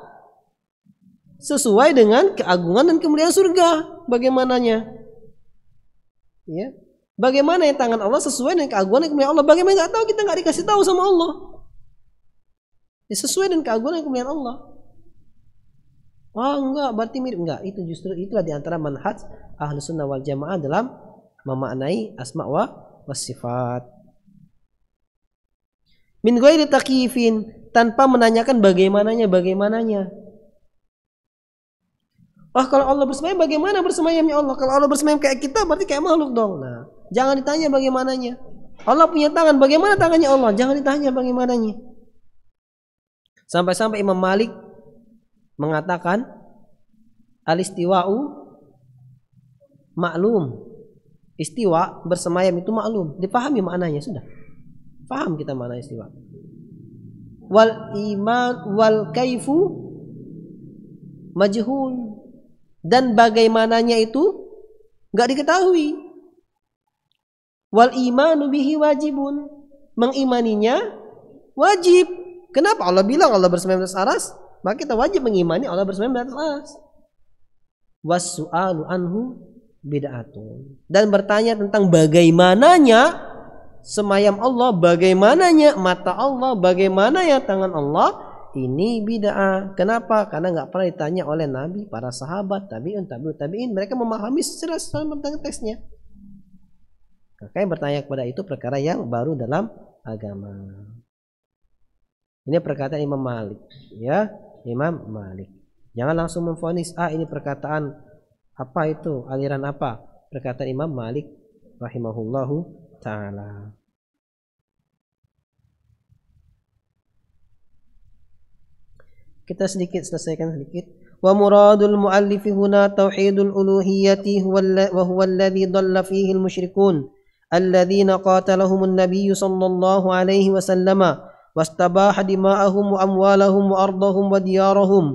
sesuai dengan keagungan dan kemuliaan surga. Bagaimananya? Ya. Bagaimana yang tangan Allah sesuai dengan keagungan dan kemuliaan Allah? Bagaimana nggak tahu kita nggak dikasih tahu sama Allah? Ya, sesuai dengan keagungan dan kemuliaan Allah. Oh enggak, berarti mirip enggak. Itu justru itulah diantara manhaj ahlu sunnah wal jamaah dalam memaknai asma wa sifat. Min ghairi takifin tanpa menanyakan bagaimananya bagaimananya. Wah oh, kalau Allah bersemayam bagaimana bersemayamnya Allah? Kalau Allah bersemayam kayak kita berarti kayak makhluk dong. Nah, jangan ditanya bagaimananya. Allah punya tangan, bagaimana tangannya Allah? Jangan ditanya bagaimananya. Sampai-sampai Imam Malik mengatakan alistiwa'u maklum istiwa bersemayam itu maklum dipahami maknanya sudah paham kita mana istiwa wal iman wal kaifu majhul dan bagaimananya itu nggak diketahui wal iman bihi wajibun mengimaninya wajib kenapa Allah bilang Allah bersemayam di atas aras maka kita wajib mengimani Allah bersemayam di atas aras. Wasu'alu anhu bid'atun. Dan bertanya tentang bagaimananya semayam Allah, bagaimananya mata Allah, bagaimana ya tangan Allah, ini bid'ah. Kenapa? Karena nggak pernah ditanya oleh Nabi, para sahabat, tabiun, tabiun, tabiin. Mereka memahami secara tentang teksnya. Makanya bertanya kepada itu perkara yang baru dalam agama. Ini perkataan Imam Malik, ya. Imam Malik. Jangan langsung memfonis, ah ini perkataan apa itu, aliran apa? Perkataan Imam Malik rahimahullahu taala. Kita sedikit selesaikan sedikit. Wa muradul muallif huna tauhidul uluhiyyati wa huwa alladhi dhalla fihi al-musyrikun alladhina qatalahumun an-nabiy sallallahu alaihi wasallam واستباح دماءهم وأموالهم وأرضهم وديارهم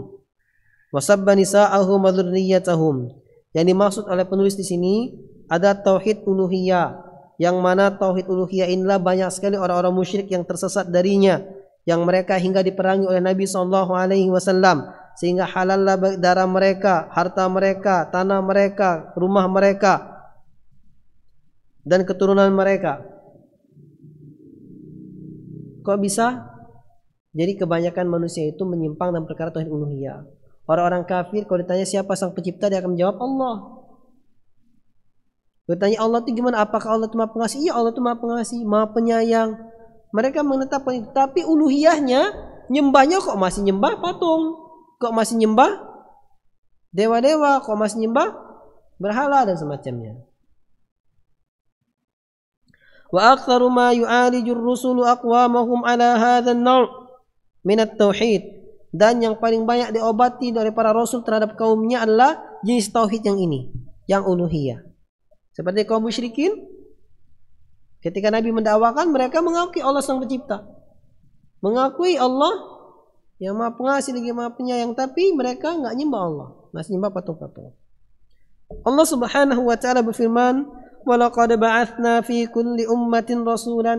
وسب نساءهم wa dzurriyyatahum. Yang dimaksud oleh penulis di sini ada tauhid uluhiyah yang mana tauhid uluhiyah inilah banyak sekali orang-orang musyrik yang tersesat darinya yang mereka hingga diperangi oleh Nabi sallallahu alaihi wasallam sehingga halallah darah mereka, harta mereka, tanah mereka, rumah mereka dan keturunan mereka. Kok bisa? Jadi kebanyakan manusia itu menyimpang dalam perkara tauhid uluhiyah. Orang-orang kafir kalau ditanya siapa sang pencipta dia akan menjawab Allah. Bertanya Allah itu gimana? Apakah Allah itu maha pengasih? Iya Allah itu maha pengasih, maha penyayang. Mereka menetapkan itu. Tapi uluhiyahnya, nyembahnya kok masih nyembah patung? Kok masih nyembah dewa-dewa? Kok masih nyembah berhala dan semacamnya? وأكثر ما يعالج الرسل أقوامهم على هذا النوع من التوحيد dan yang paling banyak diobati oleh para rasul terhadap kaumnya adalah jenis tauhid yang ini, yang uluhiyah. Seperti kaum musyrikin, ketika Nabi mendakwakan mereka mengakui Allah sang pencipta. Mengakui Allah yang maha pengasih lagi maha penyayang tapi mereka nggak nyembah Allah, masih nyembah patung-patung. Allah Subhanahu wa taala berfirman, ولقد بعثنا في كل أمة رسولا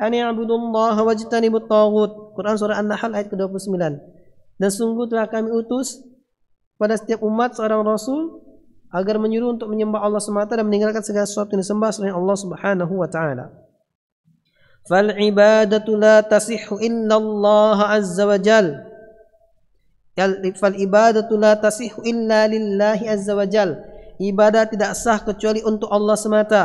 أن اعبدوا الله واجتنبوا الطاغوت Quran surah An-Nahl ayat ke-29 Dan sungguh telah kami utus pada setiap umat seorang rasul agar menyuruh untuk menyembah Allah semata dan meninggalkan segala sesuatu yang disembah selain Allah Subhanahu wa taala. Fal ibadatu la tasihhu illa Allah azza wa jal. Fal ibadatu la tasihhu illa lillahi azza wa jal ibadah tidak sah kecuali untuk Allah semata.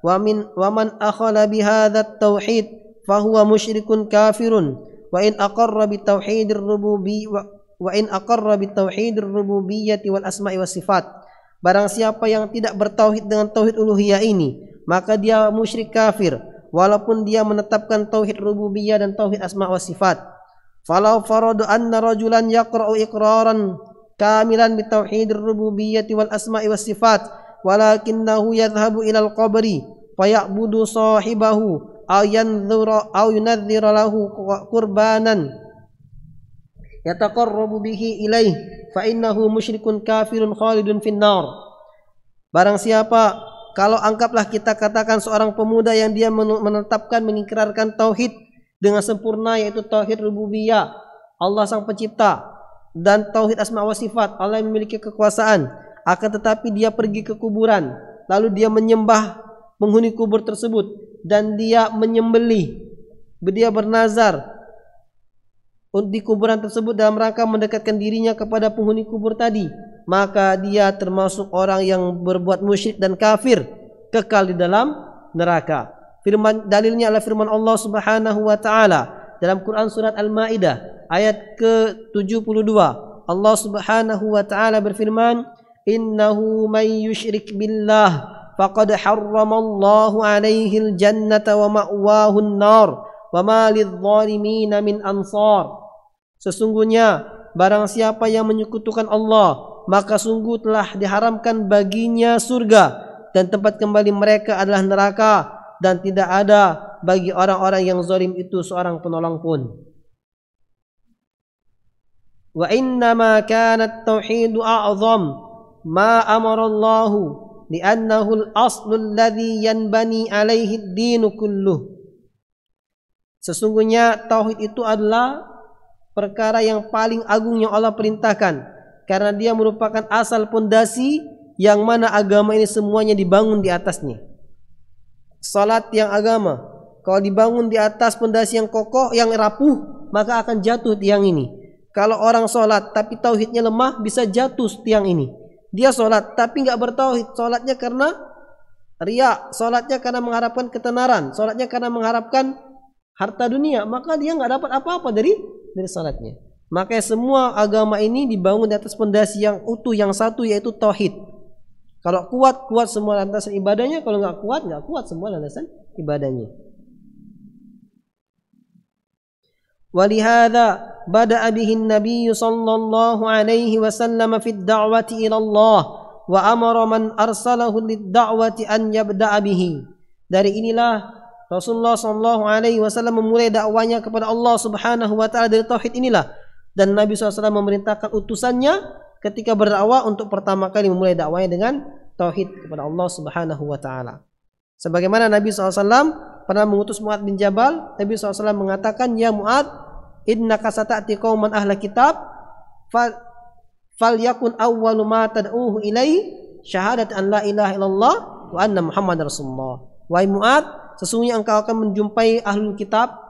Wa min wa man akhala bihadzat tauhid fahuwa musyrikun kafirun wa in aqarra bi tauhidir rububi wa, wa in aqarra bi tauhidir rububiyyati wal asma'i was sifat. Barang siapa yang tidak bertauhid dengan tauhid uluhiyah ini, maka dia musyrik kafir walaupun dia menetapkan tauhid rububiyah dan tauhid asma wa sifat. Falau faradu anna rajulan yaqra'u iqraran kamilan bitauhidir Rububiyyah wal asma'i was sifat walakinnahu yadhhabu ilal qabri fayabudu sahibahu aw yanzura aw yunadhdhira lahu qurbanan yataqarrabu bihi ilaih fa innahu musyrikun kafirun khalidun finnar barang siapa kalau anggaplah kita katakan seorang pemuda yang dia menetapkan mengikrarkan tauhid dengan sempurna yaitu tauhid rububiyah Allah sang pencipta dan tauhid asma wa sifat. Allah yang memiliki kekuasaan. Akan tetapi dia pergi ke kuburan, lalu dia menyembah penghuni kubur tersebut dan dia menyembelih. Dia bernazar di kuburan tersebut dalam rangka mendekatkan dirinya kepada penghuni kubur tadi, maka dia termasuk orang yang berbuat musyrik dan kafir kekal di dalam neraka. Firman dalilnya adalah firman Allah Subhanahu wa taala, dalam Quran surat Al-Maidah ayat ke-72 Allah Subhanahu wa taala berfirman innahu may yushrik billah faqad harramallahu alaihi al-jannata wa ma'wahu an-nar wa ma lidh dhalimin min ansar Sesungguhnya barang siapa yang menyekutukan Allah maka sungguh telah diharamkan baginya surga dan tempat kembali mereka adalah neraka dan tidak ada bagi orang-orang yang zalim itu seorang penolong pun. Wa kana at tauhidu a'zham ma amara Allah li'annahu al-aslu alladhi yanbani alayhi ad-din kulluh. Sesungguhnya tauhid itu adalah perkara yang paling agung yang Allah perintahkan karena dia merupakan asal pondasi yang mana agama ini semuanya dibangun di atasnya salat yang agama kalau dibangun di atas pondasi yang kokoh yang rapuh maka akan jatuh tiang ini kalau orang salat tapi tauhidnya lemah bisa jatuh tiang ini dia salat tapi nggak bertauhid salatnya karena riak salatnya karena mengharapkan ketenaran salatnya karena mengharapkan harta dunia maka dia nggak dapat apa-apa dari dari salatnya Makanya semua agama ini dibangun di atas pondasi yang utuh yang satu yaitu tauhid. Kalau kuat, kuat semua landasan ibadahnya. Kalau nggak kuat, nggak kuat semua landasan ibadahnya. ولهذا بدأ به النبي صلى الله عليه وسلم في الدعوة إلى الله وأمر من أرسله للدعوة أن يبدأ به dari inilah Rasulullah Shallallahu Alaihi Wasallam memulai dakwanya kepada Allah Subhanahu Wa Taala dari tauhid inilah dan Nabi SAW memerintahkan utusannya ketika berdakwah untuk pertama kali memulai dakwahnya dengan tauhid kepada Allah Subhanahu wa taala. Sebagaimana Nabi SAW pernah mengutus Mu'ad bin Jabal, Nabi SAW mengatakan, Ya Mu'ad, inna satati qawman ahla kitab, fal, fal yakun awwalu ma tad'uhu ilaih, syahadat an la ilaha illallah, wa anna Muhammad Rasulullah. Wahai Mu'ad, sesungguhnya engkau akan menjumpai ahlul kitab,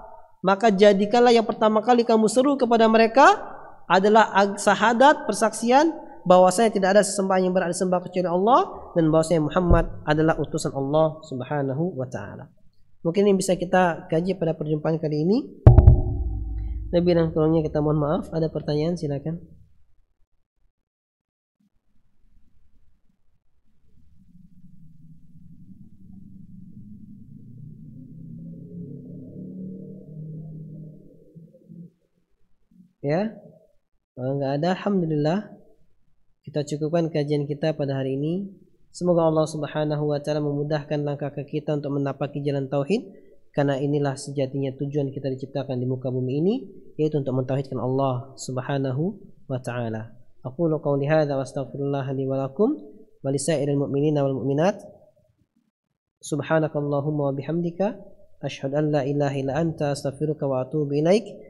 maka jadikanlah yang pertama kali kamu seru kepada mereka adalah sahadat persaksian bahwasanya tidak ada sesembahan yang berada sembah kecuali Allah dan bahwasanya Muhammad adalah utusan Allah Subhanahu wa taala. Mungkin ini bisa kita kaji pada perjumpaan kali ini. Lebih dan kurangnya kita mohon maaf. Ada pertanyaan silakan. Ya. Kalau nggak ada, alhamdulillah. Kita cukupkan kajian kita pada hari ini. Semoga Allah Subhanahu wa taala memudahkan langkah kaki kita untuk menapaki jalan tauhid karena inilah sejatinya tujuan kita diciptakan di muka bumi ini yaitu untuk mentauhidkan Allah Subhanahu wa taala. Aqulu qawli hadza wa astaghfirullah li wa lakum wa lisairil mu'minina wal mu'minat. Subhanakallahumma wa bihamdika asyhadu an la ilaha anta astaghfiruka wa atubu ilaika.